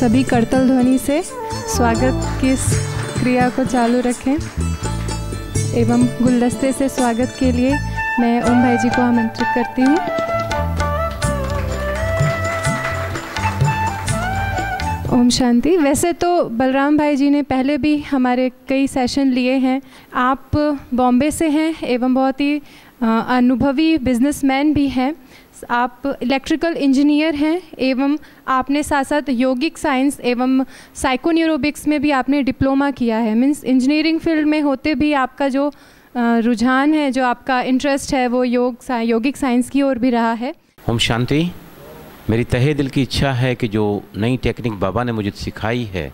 सभी करतल ध्वनि से स्वागत की क्रिया को चालू रखें एवं गुलदस्ते से स्वागत के लिए मैं ओम भाई जी को आमंत्रित करती हूँ ओम शांति वैसे तो बलराम भाई जी ने पहले भी हमारे कई सेशन लिए हैं आप बॉम्बे से हैं एवं बहुत ही अनुभवी बिजनेसमैन भी हैं आप इलेक्ट्रिकल इंजीनियर हैं एवं आपने साथ साथ यौगिक साइंस एवं साइकोन्यूरोबिक्स में भी आपने डिप्लोमा किया है मीन्स इंजीनियरिंग फील्ड में होते भी आपका जो रुझान है जो आपका इंटरेस्ट है वो योग यौगिक योगिक साइंस की ओर भी रहा है ओम शांति मेरी तहे दिल की इच्छा है कि जो नई टेक्निक बाबा ने मुझे सिखाई है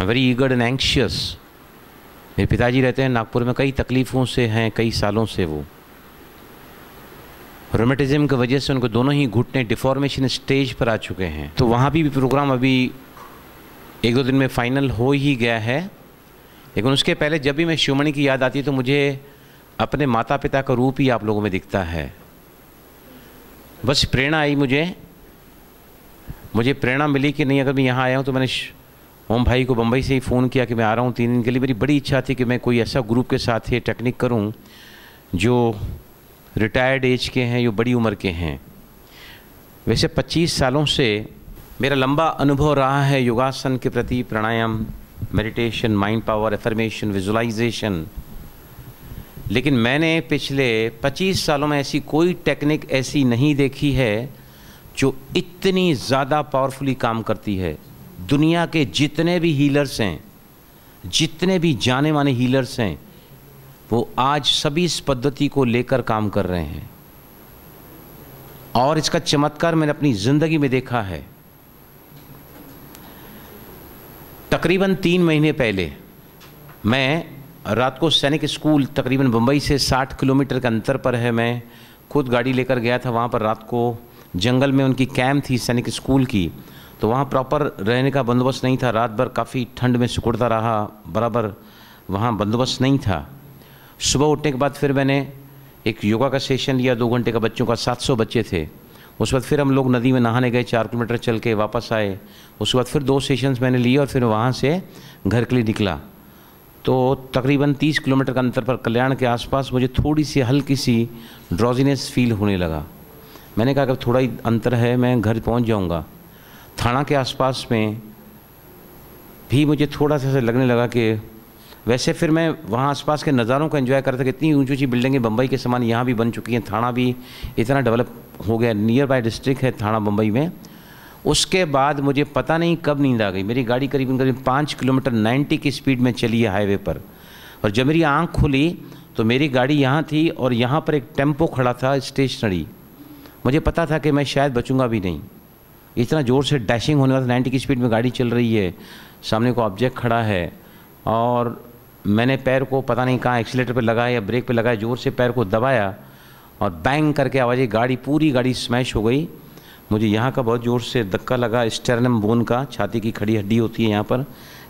वेरी ईगर एंड एंक्शियस मेरे पिताजी रहते हैं नागपुर में कई तकलीफ़ों से हैं कई सालों से वो रोमेटिज्म की वजह से उनको दोनों ही घुटने डिफॉर्मेशन स्टेज पर आ चुके हैं तो वहाँ भी, भी प्रोग्राम अभी एक दो दिन में फाइनल हो ही गया है लेकिन उसके पहले जब भी मैं शिवमणि की याद आती है तो मुझे अपने माता पिता का रूप ही आप लोगों में दिखता है बस प्रेरणा आई मुझे मुझे प्रेरणा मिली कि नहीं अगर मैं यहाँ आया हूँ तो मैंने ओम भाई को बम्बई से ही फ़ोन किया कि मैं आ रहा हूँ तीन दिन के लिए मेरी बड़ी इच्छा थी कि मैं कोई ऐसा ग्रुप के साथ ये टेक्निक करूँ जो रिटायर्ड एज के हैं जो बड़ी उम्र के हैं वैसे 25 सालों से मेरा लंबा अनुभव रहा है योगासन के प्रति pranayama meditation mind power affirmation visualisation लेकिन मैंने पिछले 25 सालों में ऐसी कोई टेक्निक ऐसी नहीं देखी है जो इतनी ज़्यादा पावरफुली काम करती है दुनिया के जितने भी हीलर्स हैं जितने भी जाने माने हीलर्स हैं वो आज सभी इस पद्धति को लेकर काम कर रहे हैं और इसका चमत्कार मैंने अपनी ज़िंदगी में देखा है तकरीबन तीन महीने पहले मैं रात को सैनिक स्कूल तकरीबन मुंबई से 60 किलोमीटर के अंतर पर है मैं खुद गाड़ी लेकर गया था वहाँ पर रात को जंगल में उनकी कैम्प थी सैनिक स्कूल की तो वहाँ प्रॉपर रहने का बंदोबस्त नहीं था रात भर काफ़ी ठंड में सिकुड़ता रहा बराबर वहाँ बंदोबस्त नहीं था सुबह उठने के बाद फिर मैंने एक योगा का सेशन लिया दो घंटे का बच्चों का 700 बच्चे थे उस वक्त फिर हम लोग नदी में नहाने गए चार किलोमीटर चल के वापस आए उसके बाद फिर दो सेशंस मैंने लिए और फिर वहाँ से घर के लिए निकला तो तकरीबन 30 किलोमीटर का अंतर पर कल्याण के आसपास मुझे थोड़ी सी हल्की सी ड्रॉजीनेस फील होने लगा मैंने कहा कि थोड़ा ही अंतर है मैं घर पहुँच जाऊँगा थाना के आसपास में भी मुझे थोड़ा सा लगने लगा कि वैसे फिर मैं वहाँ आसपास के नज़ारों को एंजॉय करता था इतनी ऊंची ऊंची बिल्डिंगें बम्बई के समान यहाँ भी बन चुकी हैं थाना भी इतना डेवलप हो गया नियर बाय डिस्ट्रिक्ट है थाना बम्बई में उसके बाद मुझे पता नहीं कब नींद आ गई मेरी गाड़ी करीबन करीब पाँच किलोमीटर नाइन्टी की स्पीड में चली है हाईवे पर और जब मेरी आँख खुली तो मेरी गाड़ी यहाँ थी और यहाँ पर एक टेम्पो खड़ा था स्टेशनरी मुझे पता था कि मैं शायद बचूंगा भी नहीं इतना ज़ोर से डैशिंग होने वाला था नाइन्टी की स्पीड में गाड़ी चल रही है सामने को ऑब्जेक्ट खड़ा है और मैंने पैर को पता नहीं कहाँ एक्सीटर पर लगाया या ब्रेक पर लगाया ज़ोर से पैर को दबाया और बैंग करके आवाज़ गाड़ी पूरी गाड़ी स्मैश हो गई मुझे यहाँ का बहुत ज़ोर से धक्का लगा स्टर्नम बोन का छाती की खड़ी हड्डी होती है यहाँ पर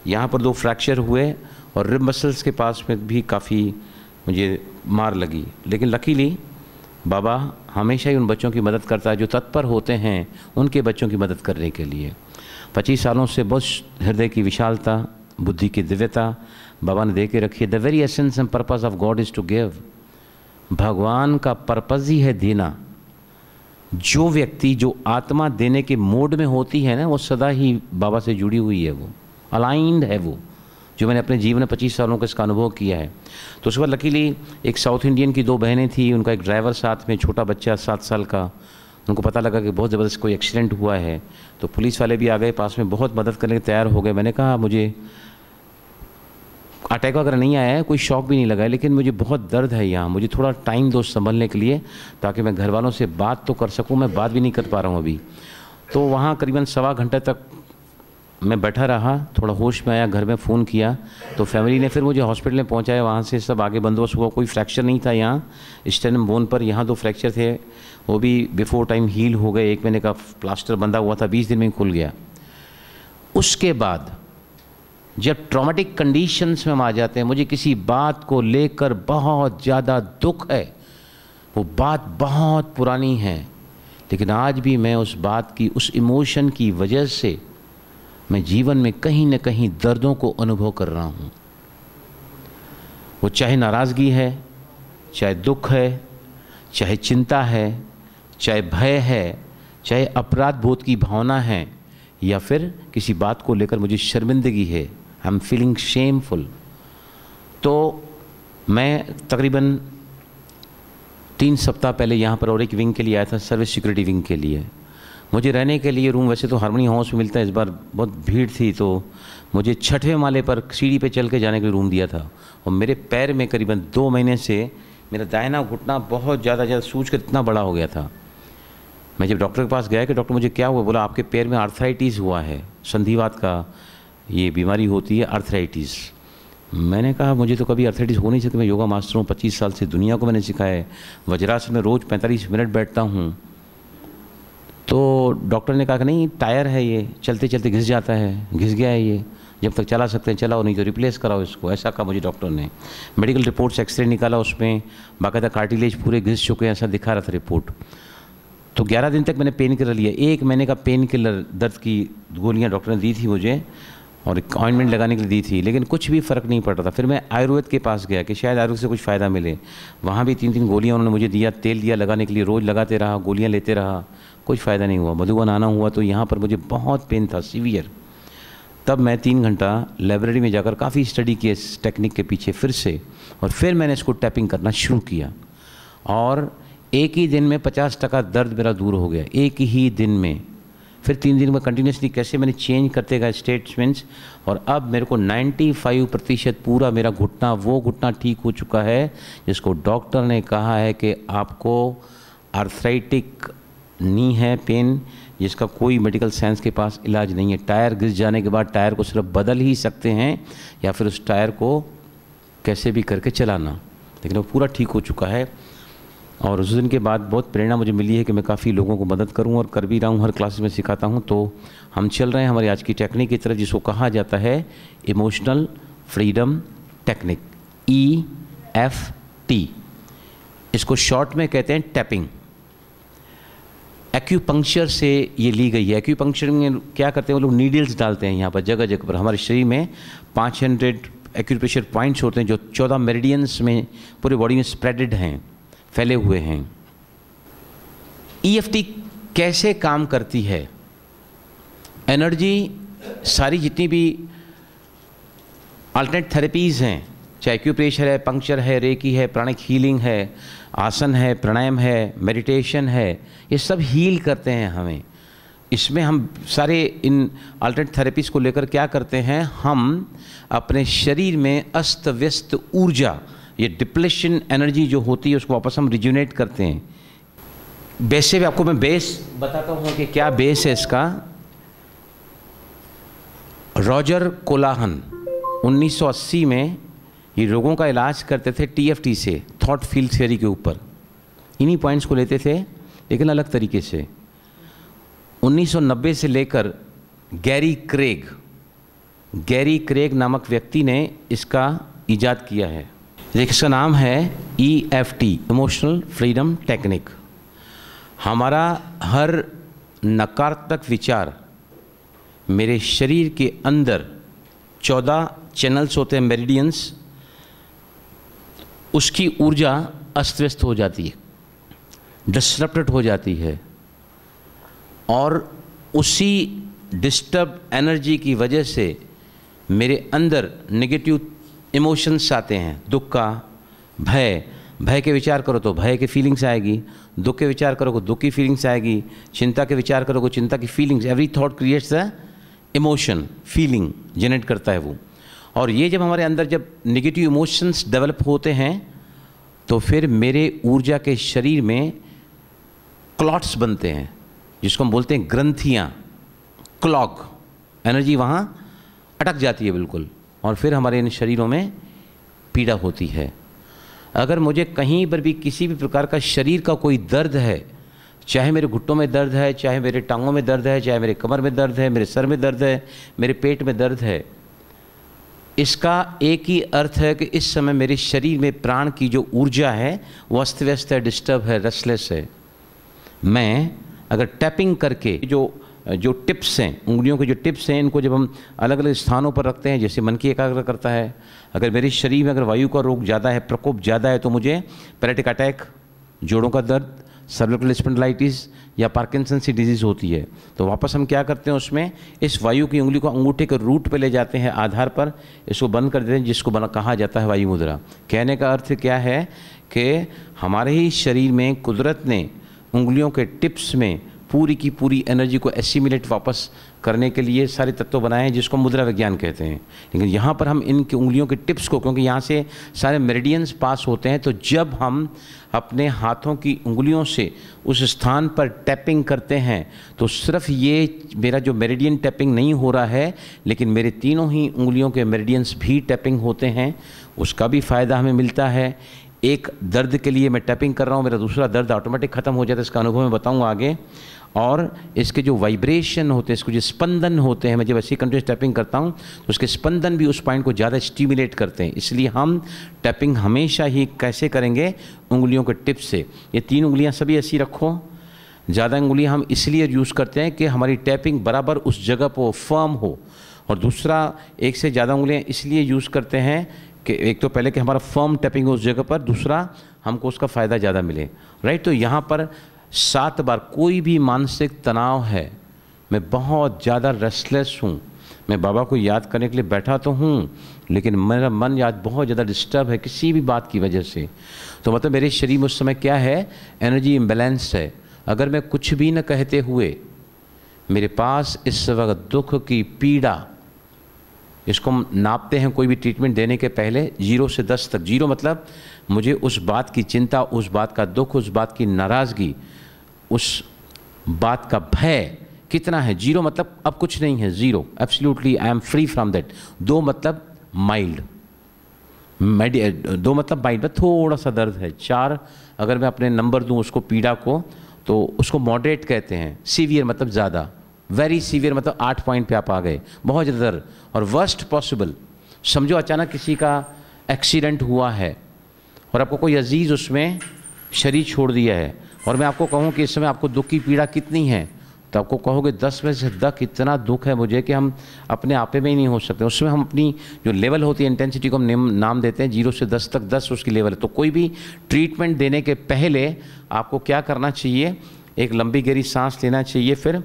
यहाँ पर दो फ्रैक्चर हुए और रिब मसल्स के पास में भी काफ़ी मुझे मार लगी लेकिन लकीली बाबा हमेशा ही उन बच्चों की मदद करता है जो तत्पर होते हैं उनके बच्चों की मदद करने के लिए पच्चीस सालों से बहुत हृदय की विशालता बुद्धि की दिव्यता बाबा ने दे के रखी है the very essence and purpose of God is to give भगवान का पर्पज़ ही है देना जो व्यक्ति जो आत्मा देने के मोड में होती है ना वो सदा ही बाबा से जुड़ी हुई है वो अलाइंड है वो जो मैंने अपने जीवन में पच्चीस सालों का इसका अनुभव किया है तो उसके बाद लकीली एक साउथ इंडियन की दो बहनें थी उनका एक ड्राइवर साथ में छोटा बच्चा सात साल का उनको पता लगा कि बहुत ज़बरदस्त कोई एक्सीडेंट हुआ है तो पुलिस वाले भी आ गए पास में बहुत मदद करने के तैयार हो गए मैंने कहा मुझे अटैक वगैरह नहीं आया है कोई शौक भी नहीं लगा है लेकिन मुझे बहुत दर्द है यहाँ मुझे थोड़ा टाइम दो संभलने के लिए ताकि मैं घर वालों से बात तो कर सकूँ मैं बात भी नहीं कर पा रहा हूँ अभी तो वहाँ करीबन सवा घंटे तक मैं बैठा रहा थोड़ा होश में आया घर में फ़ोन किया तो फैमिली ने फिर मुझे हॉस्पिटल में पहुँचाया वहाँ से सब आगे बंदोबस्त हुआ कोई फ्रैक्चर नहीं था यहाँ स्टेनम बोन पर यहाँ दो फ्रैक्चर थे वो भी बिफोर टाइम हील हो गए एक महीने का प्लास्टर बंधा हुआ था बीस दिन में खुल गया उसके बाद जब ट्रॉमेटिक कंडीशंस में हम आ जाते हैं मुझे किसी बात को लेकर बहुत ज़्यादा दुख है वो बात बहुत पुरानी है लेकिन आज भी मैं उस बात की उस इमोशन की वजह से मैं जीवन में कहीं ना कहीं दर्दों को अनुभव कर रहा हूँ वो चाहे नाराज़गी है चाहे दुख है चाहे चिंता है चाहे भय है चाहे अपराध बोध की भावना है या फिर किसी बात को लेकर मुझे शर्मिंदगी है आई एम फीलिंग शेमफुल तो मैं तकरीबन तीन सप्ताह पहले यहाँ पर और एक विंग के लिए आया था सर्विस सिक्योरिटी विंग के लिए मुझे रहने के लिए रूम वैसे तो हारमोनी हाउस में मिलता है इस बार बहुत भीड़ थी तो मुझे छठवें माले पर सीढ़ी पे चल के जाने के लिए रूम दिया था और मेरे पैर में करीबन दो महीने से मेरा दायना घुटना बहुत ज़्यादा ज़्यादा सूज कर इतना बड़ा हो गया था मैं जब डॉक्टर के पास गया कि डॉक्टर मुझे क्या हुआ बोला आपके पैर में आर्थराइटिस हुआ है संधिवात का ये बीमारी होती है अर्थराइटिस मैंने कहा मुझे तो कभी अर्थराइटिस हो नहीं सकती मैं योगा मास्टर हूँ पच्चीस साल से दुनिया को मैंने सिखाया है वज्रासन में रोज़ पैंतालीस मिनट बैठता हूँ तो डॉक्टर ने कहा कि नहीं टायर है ये चलते चलते घिस जाता है घिस गया है ये जब तक चला सकते हैं चलाओ नहीं तो रिप्लेस कराओ इसको ऐसा कहा मुझे डॉक्टर ने मेडिकल रिपोर्ट्स एक्सरे निकाला उसमें बाकायदा कार्टिलेज पूरे घिस चुके हैं ऐसा दिखा रहा था रिपोर्ट तो 11 दिन तक मैंने पेन किलर लिया एक महीने का पेन किलर दर्द की गोलियां डॉक्टर ने दी थी मुझे और अपॉइंटमेंट लगाने के लिए दी थी लेकिन कुछ भी फ़र्क नहीं पड़ रहा था फिर मैं आयुर्वेद के पास गया कि शायद आयुर्वेद से कुछ फ़ायदा मिले वहाँ भी तीन तीन गोलियाँ उन्होंने मुझे दिया तेल दिया लगाने के लिए रोज़ लगाते रहा गोलियाँ लेते रहा कुछ फ़ायदा नहीं हुआ मधुबन आना हुआ तो यहाँ पर मुझे बहुत पेन था सीवियर तब मैं तीन घंटा लाइब्रेरी में जाकर काफ़ी स्टडी किए इस टेक्निक के पीछे फिर से और फिर मैंने इसको टैपिंग करना शुरू किया और एक ही दिन में पचास टका दर्द मेरा दूर हो गया एक ही दिन में फिर तीन दिन में कंटिन्यूसली कैसे मैंने चेंज करते गए स्टेटमेंट्स और अब मेरे को 95 प्रतिशत पूरा मेरा घुटना वो घुटना ठीक हो चुका है जिसको डॉक्टर ने कहा है कि आपको आर्थराइटिक नी है पेन जिसका कोई मेडिकल साइंस के पास इलाज नहीं है टायर घिस जाने के बाद टायर को सिर्फ बदल ही सकते हैं या फिर उस टायर को कैसे भी करके चलाना लेकिन वो पूरा ठीक हो चुका है और उस दिन के बाद बहुत प्रेरणा मुझे मिली है कि मैं काफ़ी लोगों को मदद करूं और कर भी रहा हूं हर क्लासेस में सिखाता हूं तो हम चल रहे हैं हमारी आज की टेक्निक की तरह जिसको कहा जाता है emotional freedom technique E F T इसको शॉर्ट में कहते हैं टैपिंग एक्यूपंक्चर से ये ली गई है एक्यूपंक्चर में क्या करते हैं वो लोग नीडल्स डालते हैं यहाँ पर जगह जगह पर हमारे शरीर में 500 एक्यूप्रेशर पॉइंट्स होते हैं जो 14 मेरिडियंस में पूरे बॉडी में स्प्रेडेड हैं फैले हुए हैं ईएफटी e कैसे काम करती है एनर्जी सारी जितनी भी अल्टरनेट थेरेपीज़ हैं चाहे एक्यूप्रेशर है पंक्चर है रेकी है प्राणिक हीलिंग है आसन है प्राणायाम है मेडिटेशन है ये सब हील करते हैं हमें इसमें हम सारे इन अल्टरनेट थेरेपीज को लेकर क्या करते हैं हम अपने शरीर में अस्त व्यस्त ऊर्जा ये डिप्लेशन एनर्जी जो होती है उसको वापस हम रिज्यूनेट करते हैं बेस से भी आपको मैं बेस बताता हूँ कि क्या बेस है इसका रॉजर कोलाहन 1980 में ये रोगों का इलाज करते थे टीएफटी से थॉट फील्ड थियरी के ऊपर इन्हीं पॉइंट्स को लेते थे लेकिन अलग तरीके से 1990 से लेकर गैरी क्रेग गैरी क्रेग नामक व्यक्ति ने इसका ईजाद किया है जिसका नाम है E F T emotional freedom technique हमारा हर नकारात्मक विचार मेरे शरीर के अंदर चौदह चैनल्स होते हैं मेरिडियंस उसकी ऊर्जा अस्त व्यस्त हो जाती है डिस्टर्बटेड हो जाती है और उसी डिस्टर्ब एनर्जी की वजह से मेरे अंदर नेगेटिव इमोशंस आते हैं दुख का भय भय के विचार करो तो भय की फीलिंग्स आएगी दुख के विचार करो तो दुख की फीलिंग्स आएगी चिंता के विचार करो तो चिंता की feelings every thought creates a emotion feeling generate करता है वो और ये जब हमारे अंदर जब निगेटिव इमोशंस डेवलप होते हैं तो फिर मेरे ऊर्जा के शरीर में क्लॉट्स बनते हैं जिसको हम बोलते हैं ग्रंथियाँ क्लॉग एनर्जी वहाँ अटक जाती है बिल्कुल और फिर हमारे इन शरीरों में पीड़ा होती है अगर मुझे कहीं पर भी किसी भी प्रकार का शरीर का कोई दर्द है चाहे मेरे घुटनों में दर्द है चाहे मेरे टांगों में दर्द है चाहे मेरे कमर में दर्द है मेरे सर में दर्द है मेरे पेट में दर्द है इसका एक ही अर्थ है कि इस समय मेरे शरीर में प्राण की जो ऊर्जा है वो अस्त व्यस्त है डिस्टर्ब है रेस्टलेस है मैं अगर टैपिंग करके जो जो टिप्स हैं उंगलियों के जो टिप्स हैं इनको जब हम अलग अलग स्थानों पर रखते हैं जैसे मन की एकाग्र करता है अगर मेरे शरीर में अगर वायु का रोग ज़्यादा है प्रकोप ज़्यादा है तो मुझे पैरेटिक अटैक जोड़ों का दर्द सर्विकल स्पेंडलाइटिस या पार्किंसन सी डिजीज़ होती है तो वापस हम क्या करते हैं उसमें इस वायु की उंगली को अंगूठे के रूट पे ले जाते हैं आधार पर इसको बंद कर देते हैं जिसको बना कहा जाता है वायु मुद्रा कहने का अर्थ क्या है कि हमारे ही शरीर में कुदरत ने उंगलियों के टिप्स में पूरी की पूरी एनर्जी को एसिमिलेट वापस करने के लिए सारे तत्व बनाए हैं जिसको मुद्रा विज्ञान कहते हैं लेकिन यहाँ पर हम इनकी उंगलियों के टिप्स को क्योंकि यहाँ से सारे मेरिडियंस पास होते हैं तो जब हम अपने हाथों की उंगलियों से उस स्थान पर टैपिंग करते हैं तो सिर्फ ये मेरा जो मेरिडियन टैपिंग नहीं हो रहा है लेकिन मेरे तीनों ही उंगलियों के मेरिडियंस भी टैपिंग होते हैं उसका भी फ़ायदा हमें मिलता है एक दर्द के लिए मैं टैपिंग कर रहा हूँ मेरा दूसरा दर्द ऑटोमेटिक ख़त्म हो जाता है इसका अनुभव मैं बताऊँगा आगे और इसके जो वाइब्रेशन होते हैं इसको जो स्पंदन होते हैं मैं जब ऐसी कंटिन्यूस टैपिंग करता हूँ तो उसके स्पंदन भी उस पॉइंट को ज़्यादा स्टिमुलेट करते हैं इसलिए हम टैपिंग हमेशा ही कैसे करेंगे उंगलियों के टिप से ये तीन उंगलियाँ सभी ऐसी रखो ज़्यादा उंगलियाँ हम इसलिए यूज़ करते हैं कि हमारी टैपिंग बराबर उस जगह पर फर्म हो और दूसरा एक से ज़्यादा उंगलियाँ इसलिए यूज़ करते हैं कि एक तो पहले कि हमारा फर्म टैपिंग हो उस जगह पर दूसरा हमको उसका फ़ायदा ज़्यादा मिले राइट तो यहाँ पर सात बार कोई भी मानसिक तनाव है मैं बहुत ज़्यादा रेस्टलेस हूँ मैं बाबा को याद करने के लिए बैठा तो हूँ लेकिन मेरा मन याद बहुत ज़्यादा डिस्टर्ब है किसी भी बात की वजह से तो मतलब मेरे शरीर में उस समय क्या है एनर्जी इम्बेलेंस है अगर मैं कुछ भी न कहते हुए मेरे पास इस वक्त दुख की पीड़ा इसको हम नापते हैं कोई भी ट्रीटमेंट देने के पहले जीरो से दस तक जीरो मतलब मुझे उस बात की चिंता उस बात का दुख उस बात की नाराज़गी उस बात का भय कितना है जीरो मतलब अब कुछ नहीं है zero absolutely I am free from that दो मतलब माइल्ड मेडि दो मतलब माइल्ड में थोड़ा सा दर्द है चार अगर मैं अपने नंबर दूं उसको पीड़ा को तो उसको मॉडरेट कहते हैं सीवियर मतलब ज़्यादा वेरी सीवियर मतलब आठ पॉइंट पे आप आ गए बहुत ज़्यादा दर्द और वर्स्ट पॉसिबल समझो अचानक किसी का एक्सीडेंट हुआ है और आपको कोई अजीज़ उसमें शरीर छोड़ दिया है और मैं आपको कहूँ कि इस समय आपको दुख की पीड़ा कितनी है तो आपको कहोगे दस में से दख इतना दुख है मुझे कि हम अपने आपे में ही नहीं हो सकते उसमें हम अपनी जो लेवल होती है इंटेंसिटी को हम नाम देते हैं जीरो से दस तक दस उसकी लेवल है तो कोई भी ट्रीटमेंट देने के पहले आपको क्या करना चाहिए एक लंबी गहरी सांस लेना चाहिए फिर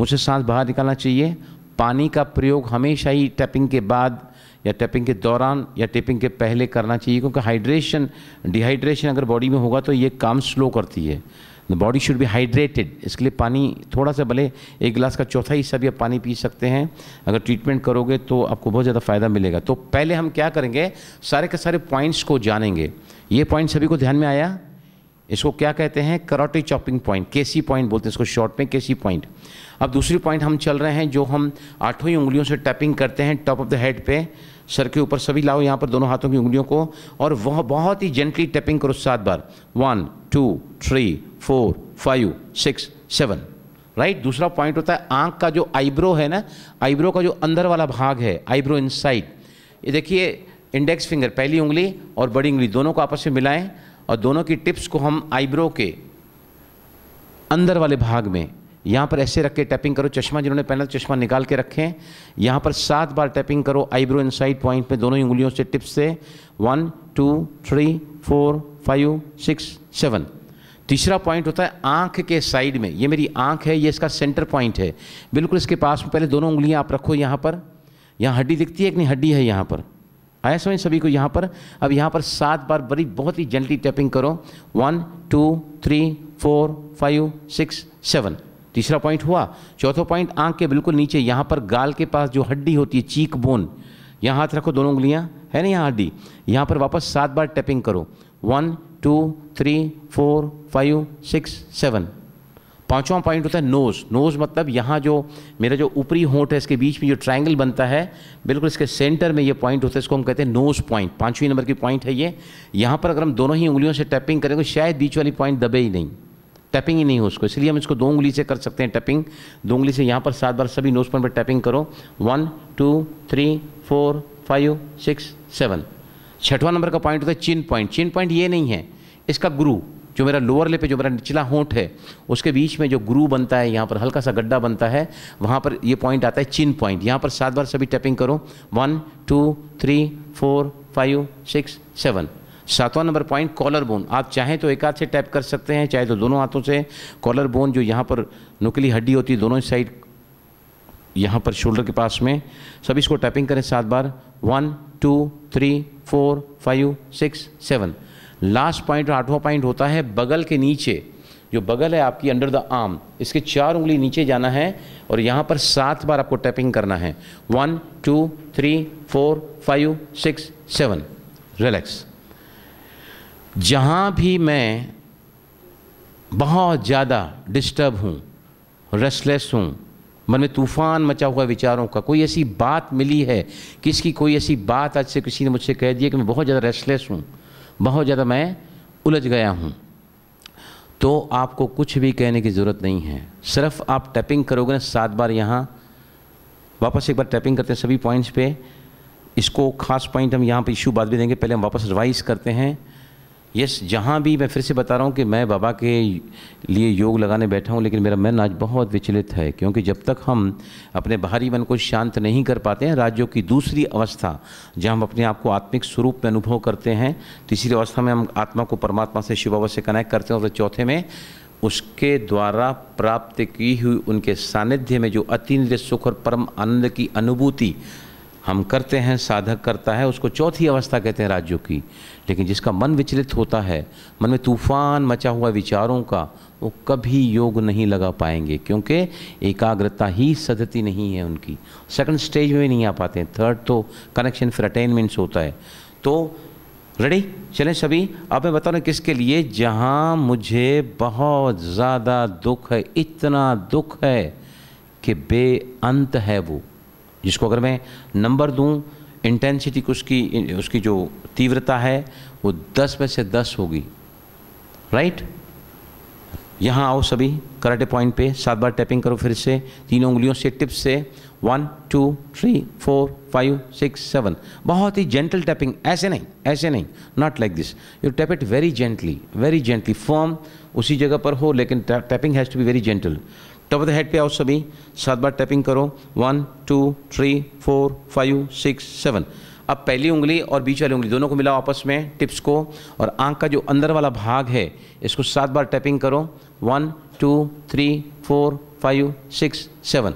मुझे सांस बाहर निकालना चाहिए पानी का प्रयोग हमेशा ही टैपिंग के बाद या टैपिंग के दौरान या टैपिंग के पहले करना चाहिए क्योंकि हाइड्रेशन डिहाइड्रेशन अगर बॉडी में होगा तो ये काम स्लो करती है the body should be hydrated इसके लिए पानी थोड़ा सा भले एक गिलास का चौथा हिस्सा भी आप पानी पी सकते हैं अगर ट्रीटमेंट करोगे तो आपको बहुत ज़्यादा फ़ायदा मिलेगा तो पहले हम क्या करेंगे सारे के सारे पॉइंट्स को जानेंगे ये पॉइंट सभी को ध्यान में आया इसको क्या कहते हैं karate chopping point KC point बोलते हैं इसको शॉर्ट में केसी पॉइंट अब दूसरी पॉइंट हम चल रहे हैं जो हम आठों ही उंगलियों से टैपिंग करते हैं टॉप ऑफ द हेड पे सर के ऊपर सभी लाओ यहाँ पर दोनों हाथों की उंगलियों को और वह बहुत ही जेंटली टैपिंग करो सात बार one two three four five six seven right दूसरा पॉइंट होता है आंख का जो आईब्रो है ना आईब्रो का जो अंदर वाला भाग है आईब्रो साइड ये देखिए इंडेक्स फिंगर पहली उंगली और बड़ी उंगली दोनों को आपस में मिलाएं और दोनों की टिप्स को हम आईब्रो के अंदर वाले भाग में यहाँ पर ऐसे रख के टैपिंग करो चश्मा जिन्होंने पहना चश्मा निकाल के रखें यहाँ पर सात बार टैपिंग करो आईब्रो साइड पॉइंट में दोनों उंगलियों से टिप्स से one two three four five six seven तीसरा पॉइंट होता है आंख के साइड में ये मेरी आंख है ये इसका सेंटर पॉइंट है बिल्कुल इसके पास में पहले दोनों उंगलियाँ आप रखो यहाँ पर यहाँ हड्डी दिखती है कि नहीं हड्डी है यहाँ पर आया समझ सभी को यहाँ पर अब यहाँ पर सात बार बड़ी बहुत ही जेंटली टैपिंग करो one two three four five six seven तीसरा पॉइंट हुआ चौथा पॉइंट आंख के बिल्कुल नीचे यहाँ पर गाल के पास जो हड्डी होती है चीक बोन यहाँ हाथ रखो दोनों उंगलियाँ है ना यहाँ हड्डी यहाँ पर वापस सात बार टैपिंग करो one two three four five six seven पांचवा पॉइंट होता है नोज़ नोज़ मतलब यहाँ जो मेरा जो ऊपरी होंठ है इसके बीच में जो ट्रायंगल बनता है बिल्कुल इसके सेंटर में ये पॉइंट होता है इसको हम कहते हैं नोज़ पॉइंट पांचवी नंबर की पॉइंट है ये यहाँ पर अगर हम दोनों ही उंगलियों से टैपिंग करेंगे शायद बीच वाली पॉइंट दबे ही नहीं टैपिंग ही नहीं हो उसको इसलिए हम इसको दो उंगली से कर सकते हैं टैपिंग दो उंगली से यहाँ पर सात बार सभी नोज पॉइंट पर टैपिंग करो one two three four five six seven छठवा नंबर का पॉइंट होता है चिन पॉइंट चिन पॉइंट ये नहीं है इसका गुरु जो मेरा लोअर लिप है जो मेरा निचला होंठ है उसके बीच में जो गुरु बनता है यहाँ पर हल्का सा गड्ढा बनता है वहाँ पर ये पॉइंट आता है चिन पॉइंट यहाँ पर सात बार सभी टैपिंग करो one two three four five six seven सातवां नंबर पॉइंट कॉलर बोन आप चाहें तो एक हाथ से टैप कर सकते हैं चाहे तो दोनों हाथों से कॉलर बोन जो यहाँ पर नुकली हड्डी होती है दोनों साइड यहाँ पर शोल्डर के पास में सब इसको टैपिंग करें सात बार one two three four five six seven last point और आठवां पॉइंट होता है बगल के नीचे जो बगल है आपकी अंडर द आर्म इसके चार उंगली नीचे जाना है और यहाँ पर सात बार आपको टैपिंग करना है one two three four five six seven relax जहाँ भी मैं बहुत ज़्यादा डिस्टर्ब हूँ रेस्टलेस हूँ मन में तूफान मचा हुआ विचारों का कोई ऐसी बात मिली है किसकी कोई ऐसी बात आज से किसी ने मुझसे कह दिया कि मैं बहुत ज़्यादा रेस्टलेस हूँ बहुत ज़्यादा मैं उलझ गया हूँ तो आपको कुछ भी कहने की ज़रूरत नहीं है सिर्फ आप टैपिंग करोगे ना सात बार यहाँ वापस एक बार टैपिंग करते हैं सभी पॉइंट्स पे इसको खास पॉइंट हम यहाँ पे इशू बाद भी देंगे पहले हम वापस रिवाइज करते हैं यस जहाँ भी मैं फिर से बता रहा हूँ कि मैं बाबा के लिए योग लगाने बैठा हूँ लेकिन मेरा मन आज बहुत विचलित है क्योंकि जब तक हम अपने बाहरी मन को शांत नहीं कर पाते हैं राज्यों की दूसरी अवस्था जहाँ हम अपने आप को आत्मिक स्वरूप में अनुभव करते हैं तीसरी अवस्था में हम आत्मा को परमात्मा से शिव से कनेक्ट करते हैं और चौथे में उसके द्वारा प्राप्त की हुई उनके सानिध्य में जो अतीन्द्रिय सुख और परम आनंद की अनुभूति हम करते हैं साधक करता है उसको चौथी अवस्था कहते हैं राज्यों की लेकिन जिसका मन विचलित होता है मन में तूफान मचा हुआ विचारों का वो कभी योग नहीं लगा पाएंगे क्योंकि एकाग्रता ही सदती नहीं है उनकी सेकंड स्टेज में नहीं आ पाते हैं थर्ड तो कनेक्शन फिर अटेनमेंट्स होता है तो रेडी चलें सभी अब मैं बता रहा किसके लिए जहाँ मुझे बहुत ज़्यादा दुख है इतना दुख है कि बेअंत है वो जिसको अगर मैं नंबर दूँ इंटेंसिटी उसकी उसकी जो तीव्रता है वो दस में से दस होगी राइट यहाँ आओ सभी कराटे पॉइंट पे सात बार टैपिंग करो फिर से तीनों उंगलियों से टिप्स से one two three four five six seven बहुत ही जेंटल टैपिंग ऐसे नहीं ऐसे नहीं not like this you tap it very gently very gently form उसी जगह पर हो लेकिन tapping has to be very gentle top of the head पे आओ सभी सात बार टैपिंग करो one two three four five six seven अब पहली उंगली और बीच वाली उंगली दोनों को मिलाओ आपस में टिप्स को और आंख का जो अंदर वाला भाग है इसको सात बार टैपिंग करो one two three four five six seven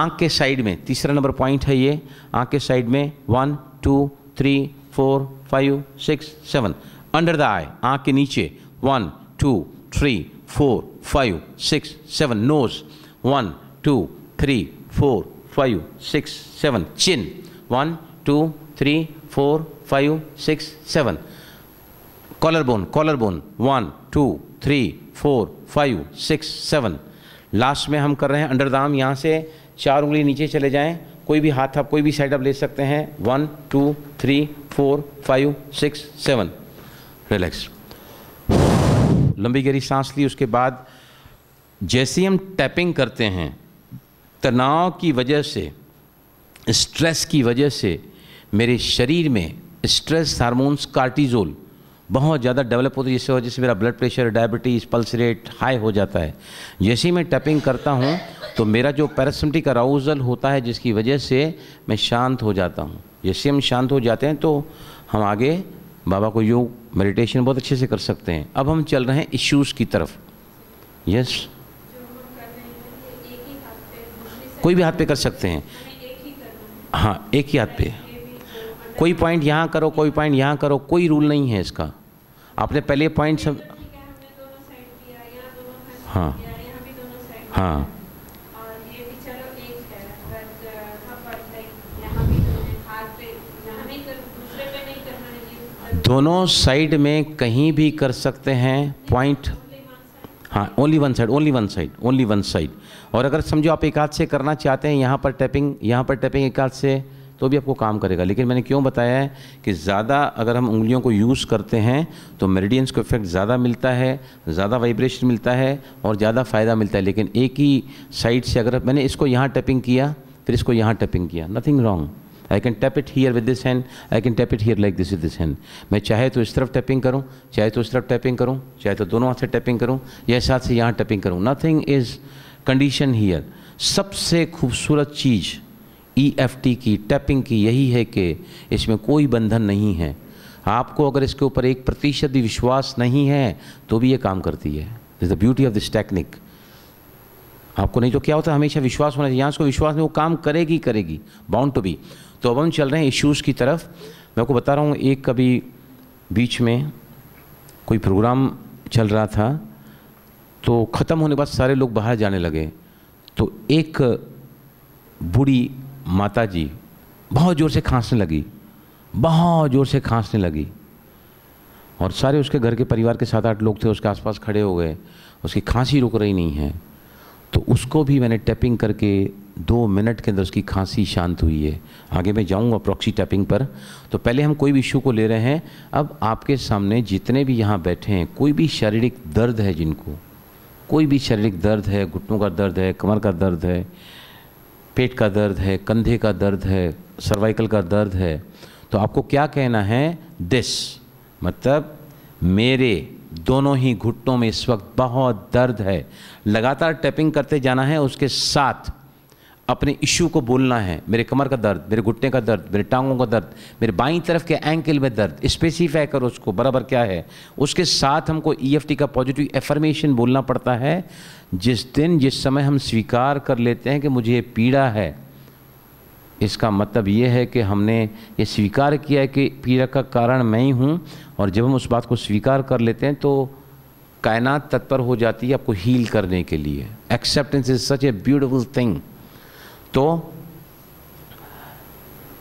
आंख के साइड में तीसरा नंबर पॉइंट है ये आंख के साइड में one two three four five six seven under the eye आँख के नीचे one two three four, five, six, seven. Nose. One, two, three, four, five, six, seven. Chin. One, two, three, four, five, six, seven. Collarbone. Collarbone. One, two, three, four, five, six, seven. Last में हम कर रहे हैं under दाम यहाँ से चार उंगली नीचे चले जाएँ कोई भी हाथ आप कोई भी साइड आप ले सकते हैं one two three four five six seven relax लंबी गहरी सांस ली उसके बाद जैसे ही हम टैपिंग करते हैं तनाव की वजह से स्ट्रेस की वजह से मेरे शरीर में स्ट्रेस हार्मोन्स कार्टिजोल बहुत ज़्यादा डेवलप होती है जिससे वजह से मेरा blood pressure diabetes pulse rate high हो जाता है जैसे ही मैं टैपिंग करता हूँ तो मेरा जो पैरासमटिक अराउजल होता है जिसकी वजह से मैं शांत हो जाता हूँ जैसे हम शांत हो जाते हैं तो हम आगे बाबा को योग मेडिटेशन बहुत अच्छे से कर सकते हैं अब हम चल रहे हैं इश्यूज़ की तरफ यस कोई भी हाथ पे कर सकते हैं हाँ एक ही हाथ पे कोई पॉइंट यहाँ करो कोई पॉइंट यहाँ करो कोई रूल नहीं है इसका आपने पहले पॉइंट सब हाँ हाँ दोनों साइड में कहीं भी कर सकते हैं पॉइंट हाँ only one side only one side only one side और अगर समझो आप एक हाथ से करना चाहते हैं यहाँ पर टैपिंग यहाँ पर टैपिंग एक हाथ से तो भी आपको काम करेगा लेकिन मैंने क्यों बताया है कि ज़्यादा अगर हम उंगलियों को यूज़ करते हैं तो मेरिडियंस को इफेक्ट ज़्यादा मिलता है ज़्यादा वाइब्रेशन मिलता है और ज़्यादा फ़ायदा मिलता है लेकिन एक ही साइड से अगर मैंने इसको यहाँ टैपिंग किया फिर इसको यहाँ टैपिंग किया nothing wrong I can tap it here with this hand I can tap it here like this with this hand मैं चाहे तो इस तरफ टैपिंग करूँ चाहे तो उस तरफ टैपिंग करूँ चाहे तो दोनों हाथ से टैपिंग करूँ या साथ से यहाँ टैपिंग करूँ नथिंग इज कंडीशन हीयर सबसे खूबसूरत चीज़ ई e एफ टी की टैपिंग की यही है कि इसमें कोई बंधन नहीं है आपको अगर इसके ऊपर एक प्रतिशत भी विश्वास नहीं है तो भी ये काम करती है is the beauty of this technique आपको नहीं तो क्या होता है हमेशा विश्वास होना चाहिए यहाँ उसको विश्वास नहीं वो काम करेगी करेगी बाउंड टू बी तो अब हम चल रहे हैं इश्यूज़ की तरफ मैं आपको बता रहा हूँ एक कभी बीच में कोई प्रोग्राम चल रहा था तो ख़त्म होने के बाद सारे लोग बाहर जाने लगे तो एक बूढ़ी माता जी बहुत ज़ोर से खांसने लगी बहुत ज़ोर से खांसने लगी और सारे उसके घर के परिवार के सात आठ लोग थे उसके आसपास खड़े हो गए उसकी खांसी रुक रही नहीं है तो उसको भी मैंने टैपिंग करके दो मिनट के अंदर उसकी खांसी शांत हुई है आगे मैं जाऊंगा प्रॉक्सी टैपिंग पर तो पहले हम कोई भी इशू को ले रहे हैं अब आपके सामने जितने भी यहाँ बैठे हैं कोई भी शारीरिक दर्द है जिनको कोई भी शारीरिक दर्द है घुटनों का दर्द है कमर का दर्द है पेट का दर्द है कंधे का दर्द है सर्वाइकल का दर्द है तो आपको क्या कहना है दिस मतलब मेरे दोनों ही घुटनों में इस वक्त बहुत दर्द है लगातार टैपिंग करते जाना है उसके साथ अपने इशू को बोलना है मेरे कमर का दर्द मेरे घुटने का दर्द मेरे टांगों का दर्द मेरे बाईं तरफ के एंकल में दर्द स्पेसिफाई करो उसको बराबर क्या है उसके साथ हमको ई e का पॉजिटिव एफर्मेशन बोलना पड़ता है जिस दिन जिस समय हम स्वीकार कर लेते हैं कि मुझे ये पीड़ा है इसका मतलब ये है कि हमने ये स्वीकार किया है कि पीड़ा का कारण मैं ही हूँ और जब हम उस बात को स्वीकार कर लेते हैं तो कायनात तत्पर हो जाती है आपको हील करने के लिए acceptance is such a beautiful thing तो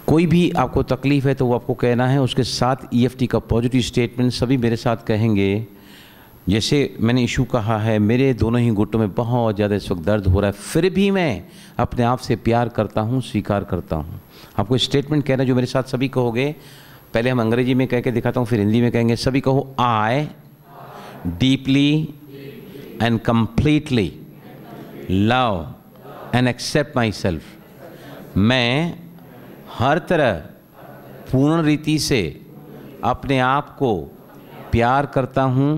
कोई भी आपको तकलीफ़ है तो वो आपको कहना है उसके साथ ईएफटी e का पॉजिटिव स्टेटमेंट सभी मेरे साथ कहेंगे जैसे मैंने इशू कहा है मेरे दोनों ही गुटों में बहुत ज़्यादा इस वक्त दर्द हो रहा है फिर भी मैं अपने आप से प्यार करता हूँ स्वीकार करता हूँ आपको स्टेटमेंट कहना जो मेरे साथ सभी कहोगे पहले हम अंग्रेजी में कह के दिखाता हूँ फिर हिंदी में कहेंगे सभी कहो I deeply and completely love and accept myself मैं हर तरह पूर्ण रीति से अपने आप को प्यार करता हूँ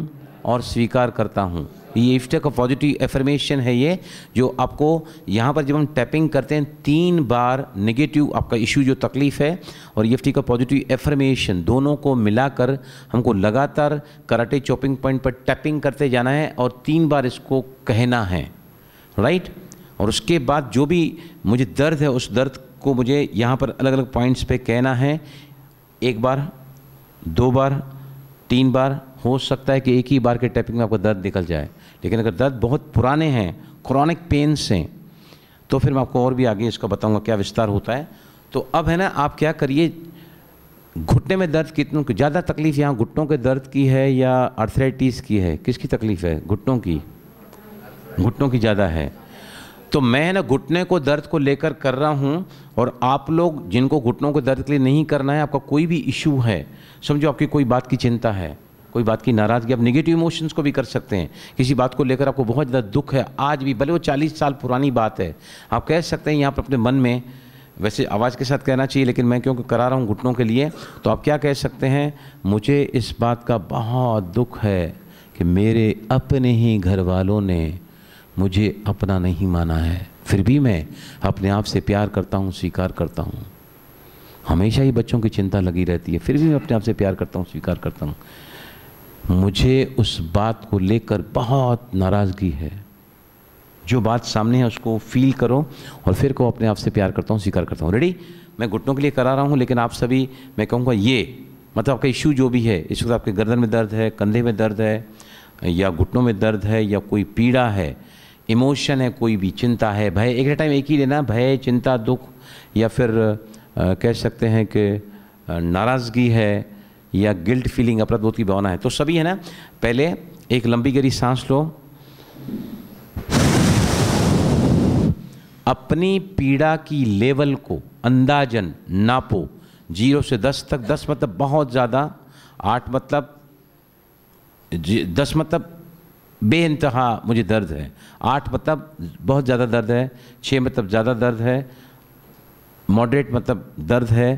और स्वीकार करता हूँ ये इफ्ट का पॉजिटिव एफर्मेशन है ये जो आपको यहाँ पर जब हम टैपिंग करते हैं तीन बार नेगेटिव आपका इशू जो तकलीफ़ है और ये का पॉजिटिव एफर्मेशन दोनों को मिलाकर हमको लगातार कराटे चॉपिंग पॉइंट पर टैपिंग करते जाना है और तीन बार इसको कहना है राइट right? और उसके बाद जो भी मुझे दर्द है उस दर्द को मुझे यहाँ पर अलग अलग पॉइंट्स पे कहना है एक बार दो बार तीन बार हो सकता है कि एक ही बार के टैपिंग में आपका दर्द निकल जाए लेकिन अगर दर्द बहुत पुराने हैं क्रॉनिक पेन्स हैं तो फिर मैं आपको और भी आगे इसका बताऊँगा क्या विस्तार होता है तो अब है ना आप क्या करिए घुटने में दर्द कितनों की ज़्यादा तकलीफ यहाँ घुटनों के दर्द की है या अर्थराइटिस की है किसकी तकलीफ है घुटनों की घुटनों की ज़्यादा है तो मैं ना घुटने को दर्द को लेकर कर रहा हूँ और आप लोग जिनको घुटनों को दर्द के लिए नहीं करना है आपका कोई भी इशू है समझो आपकी कोई बात की चिंता है कोई बात की नाराज़गी आप निगेटिव इमोशंस को भी कर सकते हैं किसी बात को लेकर आपको बहुत ज़्यादा दुख है आज भी भले वो चालीस साल पुरानी बात है आप कह सकते हैं यहाँ पर अपने मन में वैसे आवाज़ के साथ कहना चाहिए लेकिन मैं क्योंकि करा रहा हूँ घुटनों के लिए तो आप क्या कह सकते हैं मुझे इस बात का बहुत दुख है कि मेरे अपने ही घर वालों ने मुझे अपना नहीं माना है फिर भी मैं अपने आप से प्यार करता हूँ स्वीकार करता हूँ हमेशा ही बच्चों की चिंता लगी रहती है फिर भी मैं अपने आप से प्यार करता हूँ स्वीकार करता हूँ मुझे उस बात को लेकर बहुत नाराज़गी है जो बात सामने है उसको फील करो और फिर को अपने आप से प्यार करता हूँ स्वीकार करता हूँ रेडी मैं घुटनों के लिए करा रहा हूँ लेकिन आप सभी मैं कहूँगा ये मतलब आपका इश्यू जो भी है इस वक्त आपके गर्दन में दर्द है कंधे में दर्द है या घुटनों में दर्द है या कोई पीड़ा है इमोशन है कोई भी चिंता है भय एक टाइम एक ही लेना भय चिंता दुख या फिर कह सकते हैं कि नाराज़गी है या गिल्ट फीलिंग अपराध बोध की भावना है तो सभी है ना पहले एक लंबी गरी सांस लो अपनी पीड़ा की लेवल को अंदाजन नापो जीरो से दस तक दस मतलब बहुत ज़्यादा आठ मतलब दस मतलब बेानतहा मुझे दर्द है आठ मतलब बहुत ज़्यादा दर्द है छः मतलब ज़्यादा दर्द है मॉडरेट मतलब दर्द है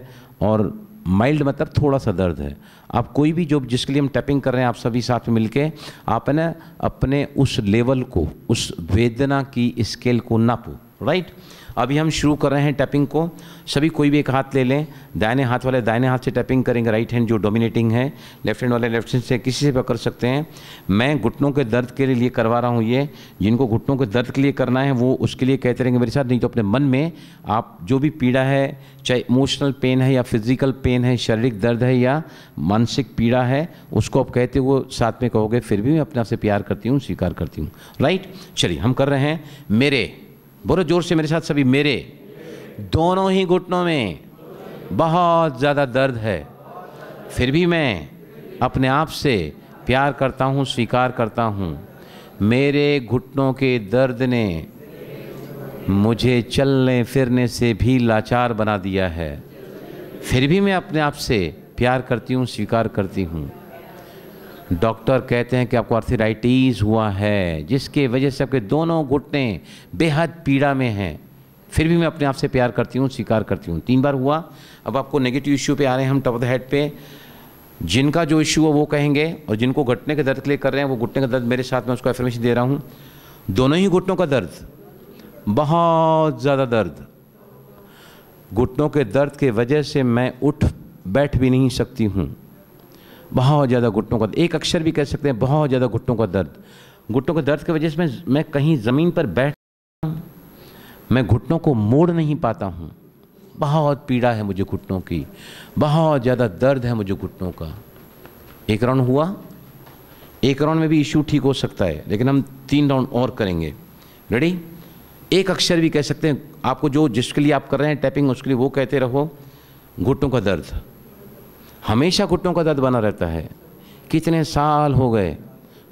और माइल्ड मतलब थोड़ा सा दर्द है आप कोई भी जो जिसके लिए हम टैपिंग कर रहे हैं आप सभी साथ में मिलके आप है ना अपने उस लेवल को उस वेदना की स्केल को नापो राइट अभी हम शुरू कर रहे हैं टैपिंग को सभी कोई भी एक हाथ ले लें दाहिने हाथ वाले दाहिने हाथ से टैपिंग करेंगे राइट हैंड जो डोमिनेटिंग है लेफ्ट हैंड वाले लेफ्ट हैंड से किसी से पकड़ सकते हैं मैं घुटनों के दर्द के लिए करवा रहा हूँ ये जिनको घुटनों के दर्द के लिए करना है वो उसके लिए कहते रहेंगे मेरे साथ नहीं तो अपने मन में आप जो भी पीड़ा है चाहे इमोशनल पेन है या फिजिकल पेन है शारीरिक दर्द है या मानसिक पीड़ा है उसको आप कहते हुए साथ में कहोगे फिर भी मैं अपने आप से प्यार करती हूँ स्वीकार करती हूँ राइट चलिए हम कर रहे हैं मेरे बोलो जोर से मेरे साथ सभी मेरे दोनों ही घुटनों में बहुत ज़्यादा दर्द है फिर भी मैं अपने आप से प्यार करता हूँ स्वीकार करता हूँ मेरे घुटनों के दर्द ने मुझे चलने फिरने से भी लाचार बना दिया है फिर भी मैं अपने आप से प्यार करती हूँ स्वीकार करती हूँ डॉक्टर कहते हैं कि आपको आर्थराइटिस हुआ है जिसके वजह से आपके दोनों घुटने बेहद पीड़ा में हैं फिर भी मैं अपने आप से प्यार करती हूँ स्वीकार करती हूँ तीन बार हुआ अब आपको नेगेटिव इश्यू पे आ रहे हैं हम टॉप ऑफ द हेड पे जिनका जो इश्यू है वो कहेंगे और जिनको घुटने के दर्द के लिए कर रहे हैं वो घुटने का दर्द मेरे साथ में उसको एफर्मेशन दे रहा हूँ दोनों ही घुटनों का दर्द बहुत ज़्यादा दर्द घुटनों के दर्द के वजह से मैं उठ बैठ भी नहीं सकती हूँ बहुत ज़्यादा घुटनों का एक अक्षर भी कह सकते हैं बहुत ज़्यादा घुटनों का दर्द घुटनों के दर्द की वजह से मैं मैं कहीं ज़मीन पर बैठ मैं घुटनों को मोड़ नहीं पाता हूँ बहुत पीड़ा है मुझे घुटनों की बहुत ज़्यादा दर्द है मुझे घुटनों का एक राउंड हुआ एक राउंड में भी इशू ठीक हो सकता है लेकिन हम तीन राउंड और करेंगे रेडी एक अक्षर भी कह सकते हैं आपको जो जिसके लिए आप कर रहे हैं टैपिंग उसके लिए वो कहते रहो घुटनों का दर्द हमेशा घुटनों का दर्द बना रहता है कितने साल हो गए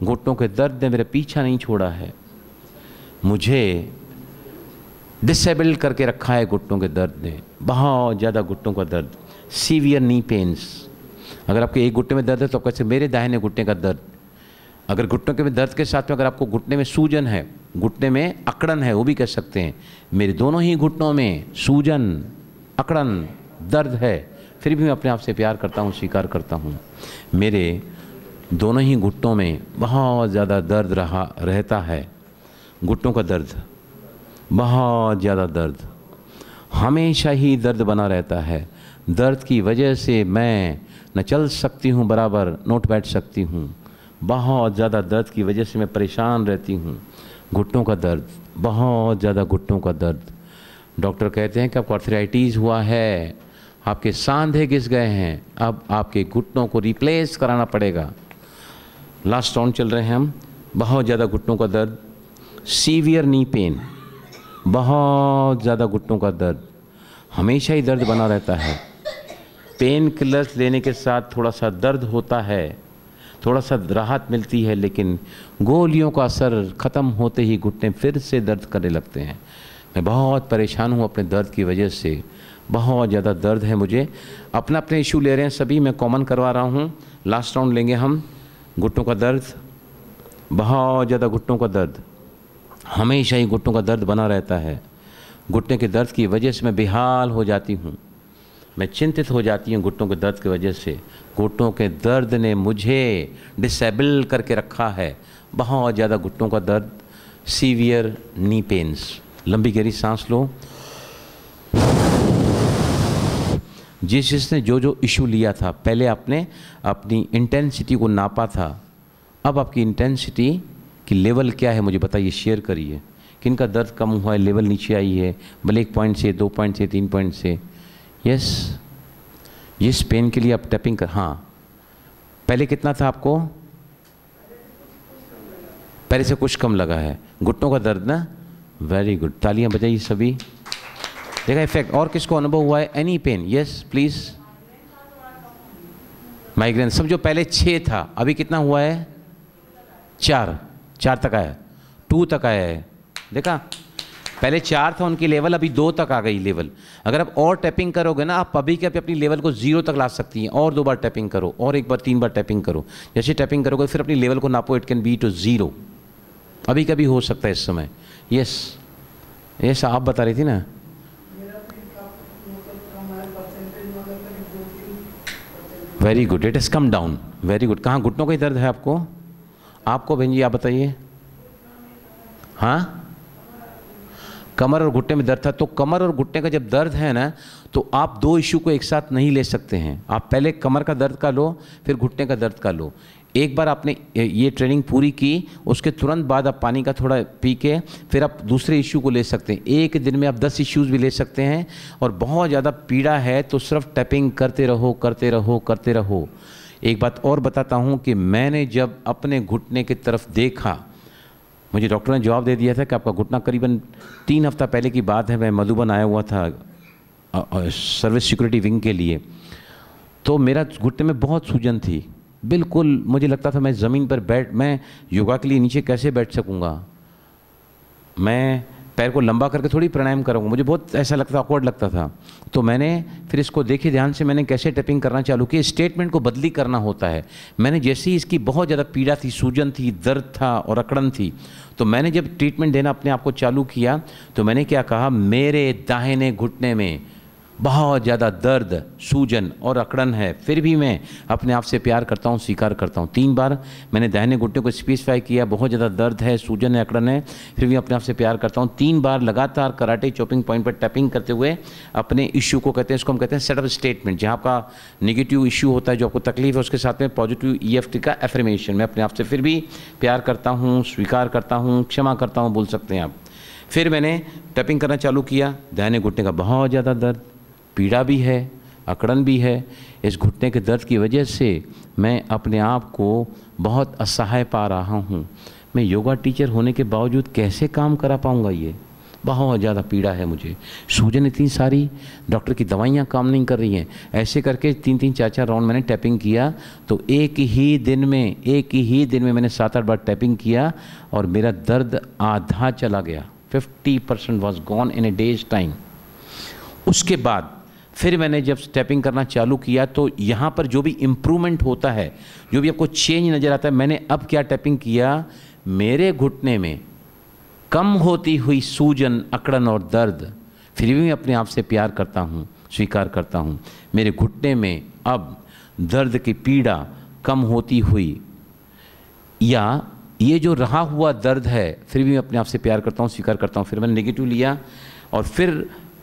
घुटनों के दर्द ने मेरा पीछा नहीं छोड़ा है मुझे डिसेबल करके रखा है घुटनों के दर्द ने बहुत ज़्यादा घुटनों का दर्द सीवियर नी पेन्स अगर आपके एक घुटने में दर्द है तो आप कह सकते मेरे दाहिने घुटने का दर्द अगर घुटनों के में दर्द के साथ में अगर आपको घुटने में सूजन है घुटने में अकड़न है वो भी कह सकते हैं मेरे दोनों ही घुटनों में सूजन अकड़न दर्द है फिर भी मैं अपने आप से प्यार करता हूँ स्वीकार करता हूँ मेरे दोनों ही घुटनों में बहुत ज़्यादा दर्द रहा रहता है घुटनों का दर्द बहुत ज़्यादा दर्द हमेशा ही दर्द बना रहता है दर्द की वजह से मैं न चल सकती हूँ बराबर नोट बैठ सकती हूँ बहुत ज़्यादा दर्द की वजह से मैं परेशान रहती हूँ घुटनों का दर्द बहुत ज़्यादा घुटनों का दर्द डॉक्टर कहते हैं कि आपको अर्थराइटीज़ हुआ है आपके सांधे घिस गए हैं अब आपके घुटनों को रिप्लेस कराना पड़ेगा लास्ट राउंड चल रहे हैं हम बहुत ज़्यादा घुटनों का दर्द सीवियर नी पेन बहुत ज़्यादा घुटनों का दर्द हमेशा ही दर्द बना रहता है पेन किलर्स लेने के साथ थोड़ा सा दर्द होता है थोड़ा सा राहत मिलती है लेकिन गोलियों का असर ख़त्म होते ही घुटने फिर से दर्द करने लगते हैं मैं बहुत परेशान हूँ अपने दर्द की वजह से बहुत ज़्यादा दर्द है मुझे अपना अपने इशू ले रहे हैं सभी मैं कॉमन करवा रहा हूँ लास्ट राउंड लेंगे हम घुटनों का दर्द बहुत ज़्यादा घुटनों का दर्द हमेशा ही घुटनों का दर्द बना रहता है घुटने के दर्द की वजह से मैं बेहाल हो जाती हूँ मैं चिंतित हो जाती हूँ घुटनों के दर्द की वजह से घुटनों के दर्द ने मुझे डिसेबल करके रखा है बहुत ज़्यादा घुटनों का दर्द सीवियर नी पेंस लंबी गहरी सांस लो जिस जिसने जो जो इशू लिया था पहले आपने अपनी इंटेंसिटी को नापा था अब आपकी इंटेंसिटी की लेवल क्या है मुझे बताइए शेयर करिए किन का दर्द कम हुआ है लेवल नीचे आई है भले एक पॉइंट से दो पॉइंट से तीन पॉइंट से यस यस पेन के लिए आप टैपिंग कर हाँ पहले कितना था आपको पहले से कुछ कम लगा है घुटनों का दर्द ना वेरी गुड तालियां बजाइए सभी देखा इफेक्ट और किसको अनुभव हुआ है any pain yes please migraine सब जो पहले छः था अभी कितना हुआ है चार चार तक आया टू तक आया है देखा पहले चार था उनकी लेवल अभी दो तक आ गई लेवल अगर आप और टैपिंग करोगे ना आप अभी के अभी अपनी लेवल को जीरो तक ला सकती हैं और दो बार टैपिंग करो और एक बार तीन बार टैपिंग करो जैसे टैपिंग करोगे फिर अपनी लेवल को नापो it can be to zero अभी कभी हो सकता है इस समय यस यस आप बता रही थी ना very good it is come down very good कहाँ घुटनों का ही दर्द है आपको आपको बहन जी आप बताइए हाँ कमर और घुटने में दर्द था तो कमर और घुटने का जब दर्द है ना तो आप दो इशू को एक साथ नहीं ले सकते हैं आप पहले कमर का दर्द का लो फिर घुटने का दर्द का लो एक बार आपने ये ट्रेनिंग पूरी की उसके तुरंत बाद आप पानी का थोड़ा पी के फिर आप दूसरे इशू को ले सकते हैं एक दिन में आप दस इश्यूज़ भी ले सकते हैं और बहुत ज़्यादा पीड़ा है तो सिर्फ टैपिंग करते रहो करते रहो करते रहो एक बात और बताता हूँ कि मैंने जब अपने घुटने की तरफ देखा मुझे डॉक्टर ने जवाब दे दिया था कि आपका घुटना करीबन तीन हफ्ता पहले की बात है मैं मधुबन आया हुआ था सर्विस सिक्योरिटी विंग के लिए तो मेरा घुटने में बहुत सूजन थी बिल्कुल मुझे लगता था मैं ज़मीन पर बैठ मैं योगा के लिए नीचे कैसे बैठ सकूँगा मैं पैर को लंबा करके थोड़ी प्राणायाम करूँगा मुझे बहुत ऐसा लगता ऑकवर्ड लगता था तो मैंने फिर इसको देखे ध्यान से मैंने कैसे टैपिंग करना चालू किया स्टेटमेंट को बदली करना होता है मैंने जैसे ही इसकी बहुत ज़्यादा पीड़ा थी सूजन थी दर्द था और अकड़न थी तो मैंने जब ट्रीटमेंट देना अपने आप को चालू किया तो मैंने क्या कहा मेरे दाहिने घुटने में बहुत ज़्यादा दर्द सूजन और अकड़न है फिर भी मैं अपने आप से प्यार करता हूँ स्वीकार करता हूँ तीन बार मैंने दहने घुटने को स्पेसिफाई किया बहुत ज़्यादा दर्द है सूजन है अकड़न है फिर भी अपने आप से प्यार करता हूँ तीन बार लगातार कराटे चॉपिंग पॉइंट पर टैपिंग करते हुए अपने इशू को कहते हैं इसको हम कहते हैं सेटअप स्टेटमेंट जहाँ आपका निगेटिव इशू होता है जो आपको तकलीफ है उसके साथ में पॉजिटिव ई का एफर्मेशन मैं अपने आप से फिर भी प्यार करता हूँ स्वीकार करता हूँ क्षमा करता हूँ बोल सकते हैं आप फिर मैंने टैपिंग करना चालू किया दहने घुटने का बहुत ज़्यादा दर्द पीड़ा भी है अकड़न भी है इस घुटने के दर्द की वजह से मैं अपने आप को बहुत असहाय पा रहा हूँ मैं योगा टीचर होने के बावजूद कैसे काम करा पाऊँगा ये बहुत ज़्यादा पीड़ा है मुझे सूजन इतनी सारी डॉक्टर की दवाइयाँ काम नहीं कर रही हैं ऐसे करके तीन तीन चार चार राउंड मैंने टैपिंग किया तो एक ही दिन में एक ही दिन में मैंने सात आठ बार टैपिंग किया और मेरा दर्द आधा चला गया fifty percent was gone in a day's time उसके बाद फिर मैंने जब स्टेपिंग करना चालू किया तो यहाँ पर जो भी इम्प्रूवमेंट होता है जो भी आपको चेंज नज़र आता है मैंने अब क्या टैपिंग किया मेरे घुटने में कम होती हुई सूजन अकड़न और दर्द फिर भी मैं अपने आप से प्यार करता हूँ स्वीकार करता हूँ मेरे घुटने में अब दर्द की पीड़ा कम होती हुई या ये जो रहा हुआ दर्द है फिर भी मैं अपने आप से प्यार करता हूँ स्वीकार करता हूँ फिर मैंने नेगेटिव लिया और फिर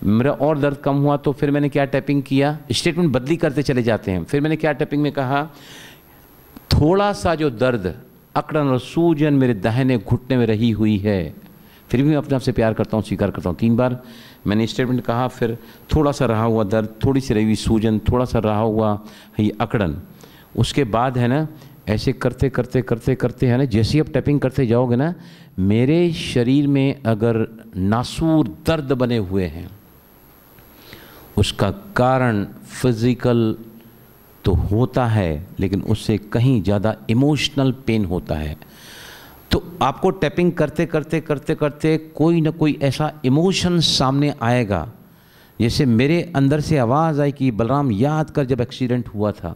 मेरा और दर्द कम हुआ तो फिर मैंने क्या टैपिंग किया स्टेटमेंट बदली करते चले जाते हैं फिर मैंने क्या टैपिंग में कहा थोड़ा सा जो दर्द अकड़न और सूजन मेरे दहने घुटने में रही हुई है फिर भी मैं अपने आप से प्यार करता हूँ स्वीकार करता हूँ तीन बार मैंने स्टेटमेंट कहा फिर थोड़ा सा रहा हुआ दर्द थोड़ी सी रही हुई सूजन थोड़ा सा रहा हुआ ये अकड़न उसके बाद है ना ऐसे करते करते करते करते है ना जैसे ही आप टैपिंग करते जाओगे ना मेरे शरीर में अगर नासूर दर्द बने हुए हैं उसका कारण फिज़िकल तो होता है लेकिन उससे कहीं ज़्यादा इमोशनल पेन होता है तो आपको टैपिंग करते करते करते करते कोई ना कोई ऐसा इमोशन सामने आएगा जैसे मेरे अंदर से आवाज़ आई कि बलराम याद कर जब एक्सीडेंट हुआ था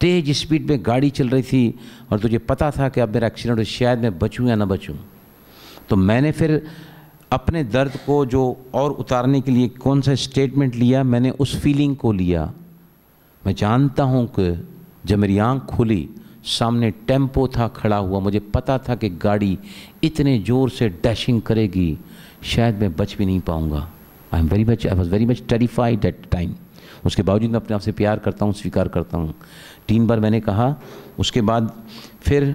तेज़ स्पीड में गाड़ी चल रही थी और तुझे पता था कि अब मेरा एक्सीडेंट शायद मैं बचूँ या ना बचूँ तो मैंने फिर अपने दर्द को जो और उतारने के लिए कौन सा स्टेटमेंट लिया मैंने उस फीलिंग को लिया मैं जानता हूँ कि जब मेरी आँख खुली सामने टेम्पो था खड़ा हुआ मुझे पता था कि गाड़ी इतने ज़ोर से डैशिंग करेगी शायद मैं बच भी नहीं पाऊँगा I am very much I was very much terrified at time उसके बावजूद मैं अपने आप से प्यार करता हूँ स्वीकार करता हूँ तीन बार मैंने कहा उसके बाद फिर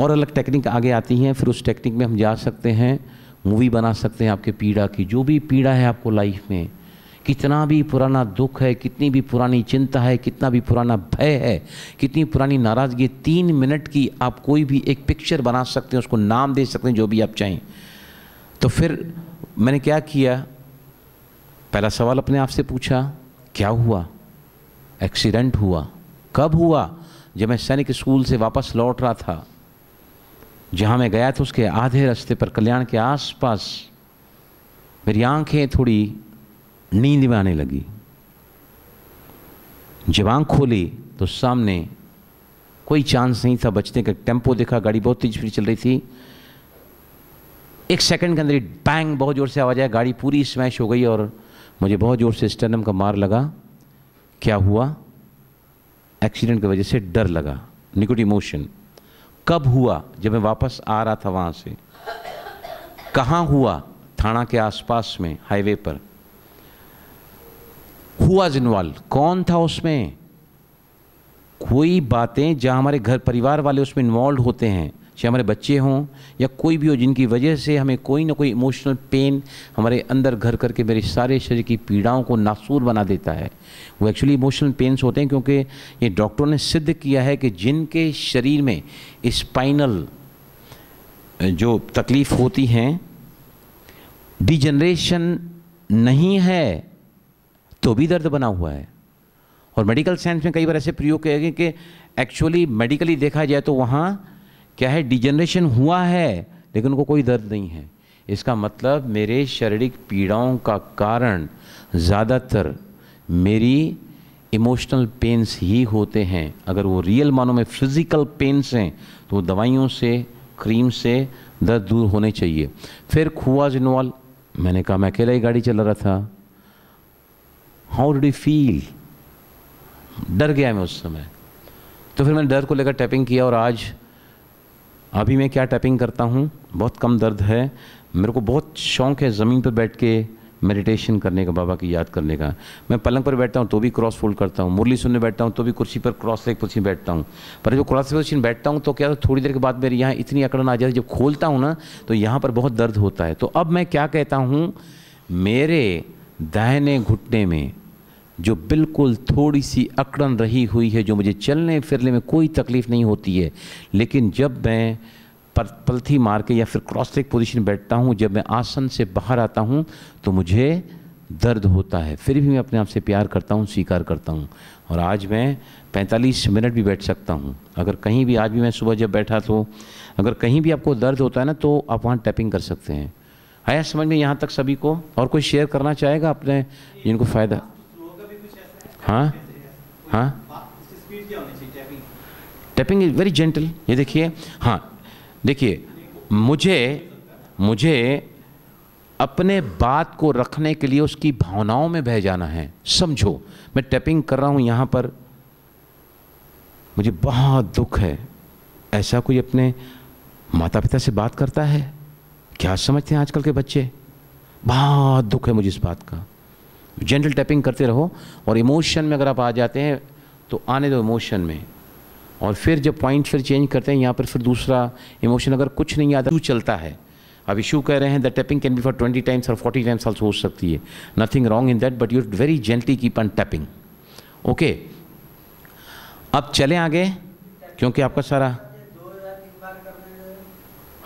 और अलग टेक्निक आगे आती हैं फिर उस टेक्निक में हम जा सकते हैं मूवी बना सकते हैं आपके पीड़ा की जो भी पीड़ा है आपको लाइफ में कितना भी पुराना दुख है कितनी भी पुरानी चिंता है कितना भी पुराना भय है कितनी पुरानी नाराज़गी तीन मिनट की आप कोई भी एक पिक्चर बना सकते हैं उसको नाम दे सकते हैं जो भी आप चाहें तो फिर मैंने क्या किया पहला सवाल अपने आप से पूछा क्या हुआ एक्सीडेंट हुआ कब हुआ जब मैं सैनिक स्कूल से वापस लौट रहा था जहाँ मैं गया था उसके आधे रास्ते पर कल्याण के आसपास मेरी आंखें थोड़ी नींद में आने लगी जब आँख खोली तो सामने कोई चांस नहीं था बचने का टेम्पो देखा गाड़ी बहुत तेज फिर चल रही थी एक सेकंड के अंदर बैंग बहुत ज़ोर से आवाज़ आया गाड़ी पूरी स्मैश हो गई और मुझे बहुत ज़ोर से स्टर्नम का मार लगा क्या हुआ एक्सीडेंट की वजह से डर लगा निकुट इमोशन कब हुआ जब मैं वापस आ रहा था वहाँ से कहाँ हुआ थाना के आसपास में हाईवे पर हुआ जिनवाल कौन था उसमें कोई बातें जहाँ हमारे घर परिवार वाले उसमें इन्वॉल्व होते हैं चाहे हमारे बच्चे हों या कोई भी हो जिनकी वजह से हमें कोई ना कोई इमोशनल पेन हमारे अंदर घर करके मेरे सारे शरीर की पीड़ाओं को नासूर बना देता है वो एक्चुअली इमोशनल पेन्स होते हैं क्योंकि ये डॉक्टरों ने सिद्ध किया है कि जिनके शरीर में स्पाइनल जो तकलीफ़ होती हैं डिजनरेशन नहीं है तो भी दर्द बना हुआ है और मेडिकल साइंस में कई बार ऐसे प्रयोग किए गए कि एक्चुअली मेडिकली देखा जाए तो वहाँ क्या है डिजनरेशन हुआ है लेकिन उनको कोई दर्द नहीं है इसका मतलब मेरे शारीरिक पीड़ाओं का कारण ज़्यादातर मेरी इमोशनल पेन्स ही होते हैं अगर वो रियल मानो में फिज़िकल पेंस हैं तो दवाइयों से क्रीम से दर्द दूर होने चाहिए फिर खुआ जिनवाल मैंने कहा मैं अकेला ही गाड़ी चला रहा था हाउ डू यू फील डर गया मैं उस समय तो फिर मैंने डर को लेकर टैपिंग किया और आज अभी मैं क्या टैपिंग करता हूँ बहुत कम दर्द है मेरे को बहुत शौक़ है ज़मीन पर बैठ के मेडिटेशन करने का बाबा की याद करने का मैं पलंग पर बैठता हूँ तो भी क्रॉस फोल्ड करता हूँ मुरली सुनने बैठता हूँ तो भी कुर्सी पर क्रॉस लेग पोजिशन बैठता हूँ पर जो क्रॉस लेग पोजिशन बैठता हूँ तो क्या थोड़ी देर के बाद मेरी यहाँ इतनी अकड़न आ जाती है जब खोलता हूँ ना तो यहाँ पर बहुत दर्द होता है तो अब मैं क्या कहता हूँ मेरे दाहिने घुटने में जो बिल्कुल थोड़ी सी अकड़न रही हुई है जो मुझे चलने फिरने में कोई तकलीफ़ नहीं होती है लेकिन जब मैं पर पलथी मार के या फिर क्रॉस लेग पोजिशन बैठता हूँ जब मैं आसन से बाहर आता हूँ तो मुझे दर्द होता है फिर भी मैं अपने आप से प्यार करता हूँ स्वीकार करता हूँ और आज मैं 45 मिनट भी बैठ सकता हूँ अगर कहीं भी आज भी मैं सुबह जब बैठा तो अगर कहीं भी आपको दर्द होता है ना तो आप वहाँ टैपिंग कर सकते हैं आया समझ में यहाँ तक सभी को और कोई शेयर करना चाहेगा अपने जिनको फ़ायदा हाँ हाँ टैपिंग इज वेरी जेंटल ये देखिए हाँ देखिए मुझे मुझे अपने बात को रखने के लिए उसकी भावनाओं में बह जाना है समझो मैं टैपिंग कर रहा हूँ यहाँ पर मुझे बहुत दुख है ऐसा कोई अपने माता पिता से बात करता है क्या समझते हैं आजकल के बच्चे बहुत दुख है मुझे इस बात का जेंटल टैपिंग करते रहो और इमोशन में अगर आप आ जाते हैं तो आने दो इमोशन में और फिर जब पॉइंट फिर चेंज करते हैं यहाँ पर फिर दूसरा इमोशन अगर कुछ नहीं आता चलता है अब इशू कह रहे हैं the tapping can be for twenty times और फोर्टी टाइम्स ऑल्सो हो सकती है nothing wrong in that but you very gently keep on tapping okay अब चले आगे क्योंकि आपका सारा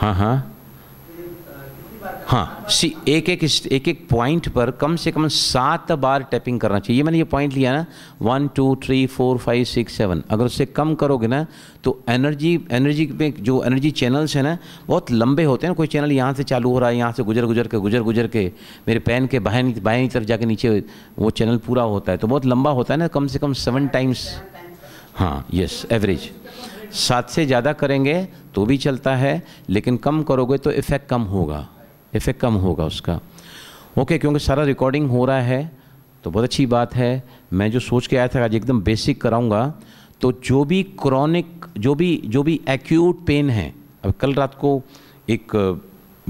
हाँ हाँ हाँ सी एक एक एक एक पॉइंट पर कम से कम सात बार टैपिंग करना चाहिए मैंने ये पॉइंट लिया ना one two three four five six seven अगर उससे कम करोगे ना तो एनर्जी एनर्जी में जो एनर्जी चैनल्स हैं ना बहुत लंबे होते हैं ना कोई चैनल यहाँ से चालू हो रहा है यहाँ से गुजर गुजर के गुजर गुजर के मेरे पैन के बहन की तरफ जाके नीचे वो चैनल पूरा होता है तो बहुत लंबा होता है ना कम से कम सेवन टाइम्स हाँ यस एवरेज सात से ज़्यादा करेंगे तो भी चलता है लेकिन कम करोगे तो इफ़ेक्ट कम होगा इफ़ेक्ट कम होगा उसका ओके okay, क्योंकि सारा रिकॉर्डिंग हो रहा है तो बहुत अच्छी बात है मैं जो सोच के आया था आज एकदम बेसिक कराऊंगा तो जो भी क्रॉनिक जो भी जो भी एक्यूट पेन है अब कल रात को एक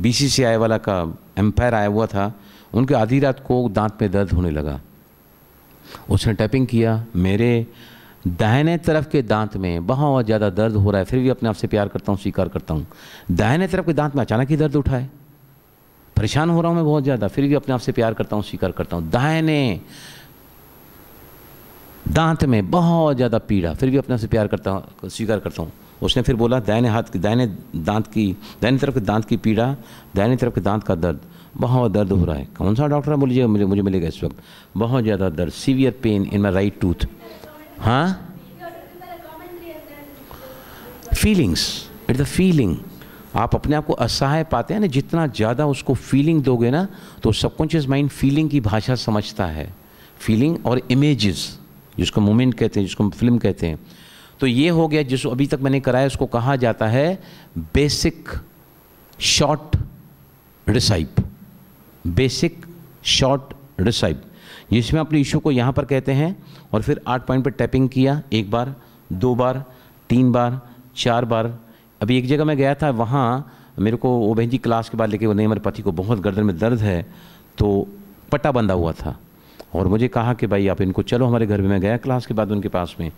बीसीसीआई वाला का एम्पायर आया हुआ था उनके आधी रात को दांत में दर्द होने लगा उसने टैपिंग किया मेरे दाहिने तरफ के दांत में बहुत ज़्यादा दर्द हो रहा है फिर भी अपने आप से प्यार करता हूँ स्वीकार करता हूँ दाहिने तरफ के दांत में अचानक ही दर्द उठाए परेशान हो रहा हूँ मैं बहुत ज़्यादा फिर भी अपने आप से प्यार करता हूँ स्वीकार करता हूँ दाहिने दांत में बहुत ज़्यादा पीड़ा फिर भी अपने आप से प्यार करता हूं स्वीकार करता हूँ उसने फिर बोला दाहिने हाथ की दाहिने दांत की दाहिने तरफ के दांत की पीड़ा दाहिने तरफ के दांत का दर्द बहुत दर्द हो रहा है कौन सा डॉक्टर है बोलिएगा मुझे मुझे मिलेगा इस वक्त बहुत ज़्यादा दर्द severe pain in my right tooth हाँ फीलिंग्स इट द फीलिंग आप अपने आप को असहाय पाते हैं ना जितना ज़्यादा उसको फीलिंग दोगे ना तो सबकॉन्शियस माइंड फीलिंग की भाषा समझता है फीलिंग और इमेजेस जिसको मूवमेंट कहते हैं जिसको हम फिल्म कहते हैं तो ये हो गया जिसको अभी तक मैंने कराया उसको कहा जाता है basic short recipe basic short recipe जिसमें अपने इशू को यहाँ पर कहते हैं और फिर आठ पॉइंट पर टैपिंग किया एक बार दो बार तीन बार चार बार अभी एक जगह मैं गया था वहाँ मेरे को वो बहन जी क्लास के बाद लेके वो नहीं मेरे पति को बहुत गर्दन में दर्द है तो पट्टा बंधा हुआ था और मुझे कहा कि भाई आप इनको चलो हमारे घर में मैं गया क्लास के बाद उनके पास में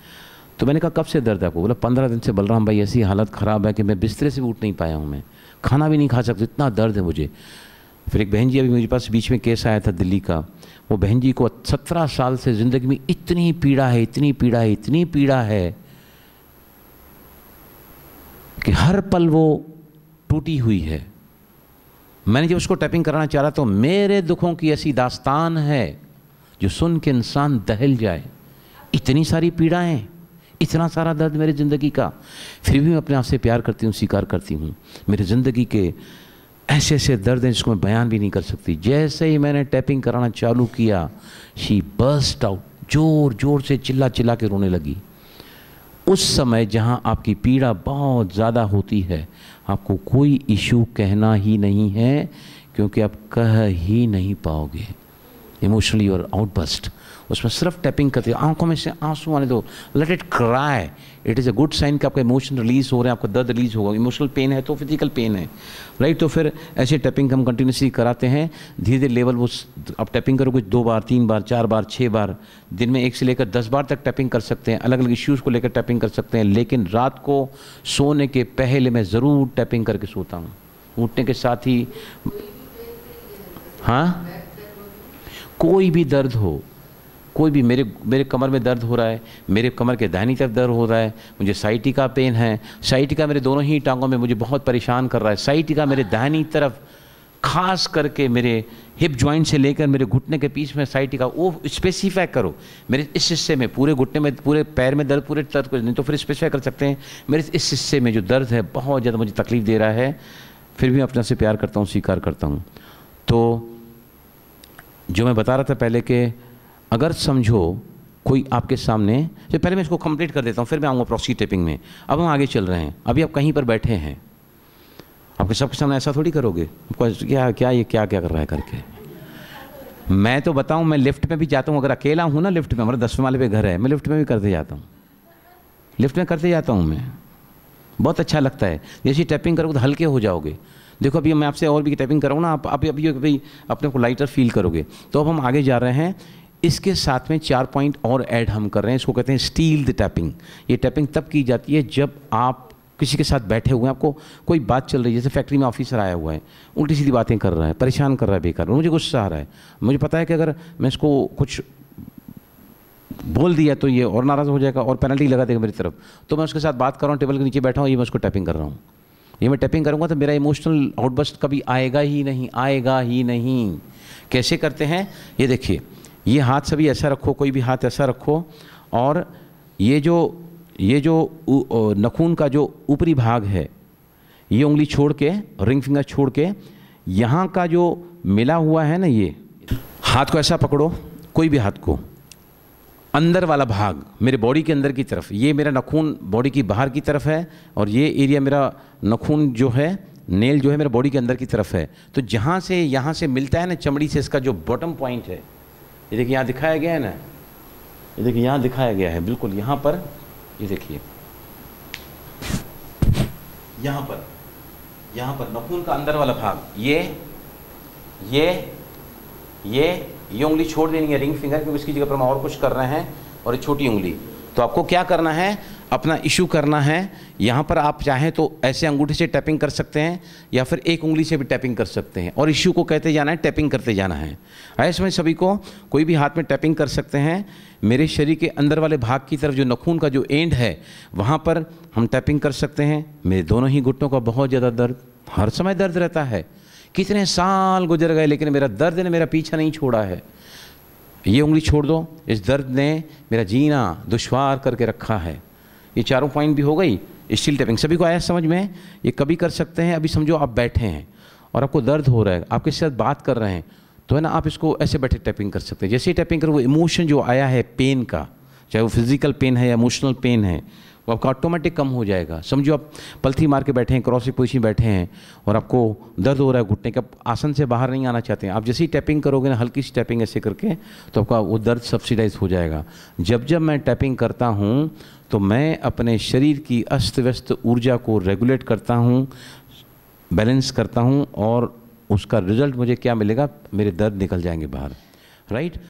तो मैंने कहा कब से दर्द है आपको बोला पंद्रह दिन से बलराम भाई ऐसी हालत ख़राब है कि मैं बिस्तरे से भी उठ नहीं पाया हूँ मैं खाना भी नहीं खा सकता इतना दर्द है मुझे फिर एक बहन जी अभी मेरे पास बीच में केस आया था दिल्ली का वो बहन जी को सत्रह साल से ज़िंदगी में इतनी पीड़ा है इतनी पीड़ा है इतनी पीड़ा है कि हर पल वो टूटी हुई है मैंने जब उसको टैपिंग कराना चाह रहा तो मेरे दुखों की ऐसी दास्तान है जो सुन के इंसान दहल जाए इतनी सारी पीड़ाएं इतना सारा दर्द मेरे ज़िंदगी का फिर भी मैं अपने आप से प्यार करती हूँ स्वीकार करती हूँ मेरे ज़िंदगी के ऐसे ऐसे दर्द हैं जिसको मैं बयान भी नहीं कर सकती जैसे ही मैंने टैपिंग कराना चालू किया शी बर्स्ट आउट जोर जोर से चिल्ला चिल्ला के रोने लगी उस समय जहाँ आपकी पीड़ा बहुत ज़्यादा होती है आपको कोई इशू कहना ही नहीं है क्योंकि आप कह ही नहीं पाओगे इमोशनली और आउटबस्ट उसमें सिर्फ टैपिंग करती है आंखों में से आंसू आने दो let it cry it is a good sign कि आपका इमोशन रिलीज हो रहे हैं आपका दर्द रिलीज होगा इमोशनल पेन है तो फिजिकल पेन है राइट तो फिर ऐसे टैपिंग हम कंटिन्यूसली कराते हैं धीरे धीरे लेवल वो आप टैपिंग करो कुछ दो बार तीन बार चार बार छः बार दिन में एक से लेकर दस बार तक टैपिंग कर सकते हैं अलग अलग इश्यूज़ को लेकर टैपिंग कर सकते हैं लेकिन रात को सोने के पहले मैं ज़रूर टैपिंग करके सोता हूँ उठने के साथ ही हाँ कोई भी दर्द हो कोई भी मेरे मेरे कमर में दर्द हो रहा है मेरे कमर के दाहिनी तरफ दर्द हो रहा है मुझे साइटिका पेन है साइटिका मेरे दोनों ही टांगों में मुझे बहुत परेशान कर रहा है साइटिका मेरे दाहिनी तरफ खास करके मेरे हिप जॉइंट से लेकर मेरे घुटने के पीछे में साइटिका वो स्पेसिफाई करो मेरे इस हिस्से में पूरे घुटने में पूरे पैर में दर्द पूरे दर्द नहीं तो फिर स्पेसिफाई कर सकते हैं मेरे इस हिस्से में जो दर्द है बहुत ज़्यादा मुझे तकलीफ़ दे रहा है फिर भी मैं अपने से प्यार करता हूँ स्वीकार करता हूँ तो जो मैं बता रहा था पहले कि अगर समझो कोई आपके सामने तो पहले मैं इसको कंप्लीट कर देता हूँ फिर मैं आऊँगा प्रॉक्सी टेपिंग में अब हम आगे चल रहे हैं अभी आप कहीं पर बैठे हैं आपके सबके सामने ऐसा थोड़ी करोगे क्या क्या ये क्या क्या कर रहा है करके मैं तो बताऊँ मैं लिफ्ट में भी जाता हूँ अगर अकेला हूँ ना लिफ्ट में हमारे दसवें वाले पे घर है मैं लिफ्ट में भी करते जाता हूँ लिफ्ट में करते जाता हूँ मैं बहुत अच्छा लगता है जैसे टैपिंग करोगे तो हल्के हो जाओगे देखो अभी मैं आपसे और भी टैपिंग कराऊँ ना आप अभी अभी अभी अपने को लाइटर फील करोगे तो अब हम आगे जा रहे हैं इसके साथ में चार पॉइंट और ऐड हम कर रहे हैं इसको कहते हैं स्टील द टैपिंग ये टैपिंग तब की जाती है जब आप किसी के साथ बैठे हुए हैं आपको कोई बात चल रही है जैसे फैक्ट्री में ऑफिसर आया हुआ है उल्टी सीधी बातें कर रहा है परेशान कर रहा है बेकार मुझे गुस्सा आ रहा है मुझे पता है कि अगर मैं इसको कुछ बोल दिया तो ये और नाराज़ हो जाएगा और पेनल्टी लगा देगा मेरी तरफ तो मैं उसके साथ बात कर रहा हूँ टेबल के नीचे बैठा हूँ ये मैं उसको टैपिंग कर रहा हूँ ये मैं टैपिंग करूँगा तो मेरा इमोशनल आउटबस्ट कभी आएगा ही नहीं आएगा ही नहीं कैसे करते हैं ये देखिए ये हाथ सभी ऐसा रखो कोई भी हाथ ऐसा रखो और ये जो ये जो नखून का जो ऊपरी भाग है ये उंगली छोड़ के रिंग फिंगर छोड़ के यहाँ का जो मिला हुआ है ना ये हाथ को ऐसा पकड़ो कोई भी हाथ को अंदर वाला भाग मेरे बॉडी के अंदर की तरफ ये मेरा नखून बॉडी की बाहर की तरफ है और ये एरिया मेरा नखून जो है नेल जो है मेरे बॉडी के अंदर की तरफ है तो जहाँ से यहाँ से मिलता है ना चमड़ी से इसका जो बॉटम पॉइंट है ये देखिए यहाँ दिखाया गया है ना ये देखिए यहाँ दिखाया गया है बिल्कुल यहाँ पर ये देखिए यहाँ पर यहाँ पर नखून का अंदर वाला भाग ये ये ये ये उंगली छोड़ देनी है रिंग फिंगर क्योंकि उसकी जगह पर हम और कुछ कर रहे हैं और ये छोटी उंगली तो आपको क्या करना है अपना इशू करना है यहाँ पर आप चाहें तो ऐसे अंगूठे से टैपिंग कर सकते हैं या फिर एक उंगली से भी टैपिंग कर सकते हैं और इशू को कहते जाना है टैपिंग करते जाना है ऐसे में सभी को कोई भी हाथ में टैपिंग कर सकते हैं मेरे शरीर के अंदर वाले भाग की तरफ जो नखून का जो एंड है वहाँ पर हम टैपिंग कर सकते हैं मेरे दोनों ही घुटनों का बहुत ज़्यादा दर्द हर समय दर्द रहता है कितने साल गुजर गए लेकिन मेरा दर्द ने मेरा पीछा नहीं छोड़ा है ये उंगली छोड़ दो इस दर्द ने मेरा जीना दुश्वार करके रखा है ये चारों पॉइंट भी हो गई स्टील टैपिंग सभी को आया समझ में ये कभी कर सकते हैं अभी समझो आप बैठे हैं और आपको दर्द हो रहा है आपके साथ बात कर रहे हैं तो है ना आप इसको ऐसे बैठे टैपिंग कर सकते हैं जैसे ही टैपिंग करो वो इमोशन जो आया है पेन का चाहे वो फिजिकल पेन है या इमोशनल पेन है वो आपका ऑटोमेटिक कम हो जाएगा समझो आप पलथी मार के बैठे हैं क्रॉसिंग पोजिशन बैठे हैं और आपको दर्द हो रहा है घुटने का आसन से बाहर नहीं आना चाहते हैं आप जैसे ही टैपिंग करोगे ना हल्की सी टैपिंग ऐसे करके तो आपका वो दर्द सब्सिडाइज हो जाएगा जब जब मैं टैपिंग करता हूँ तो मैं अपने शरीर की अस्त व्यस्त ऊर्जा को रेगुलेट करता हूँ बैलेंस करता हूँ और उसका रिजल्ट मुझे क्या मिलेगा मेरे दर्द निकल जाएंगे बाहर राइट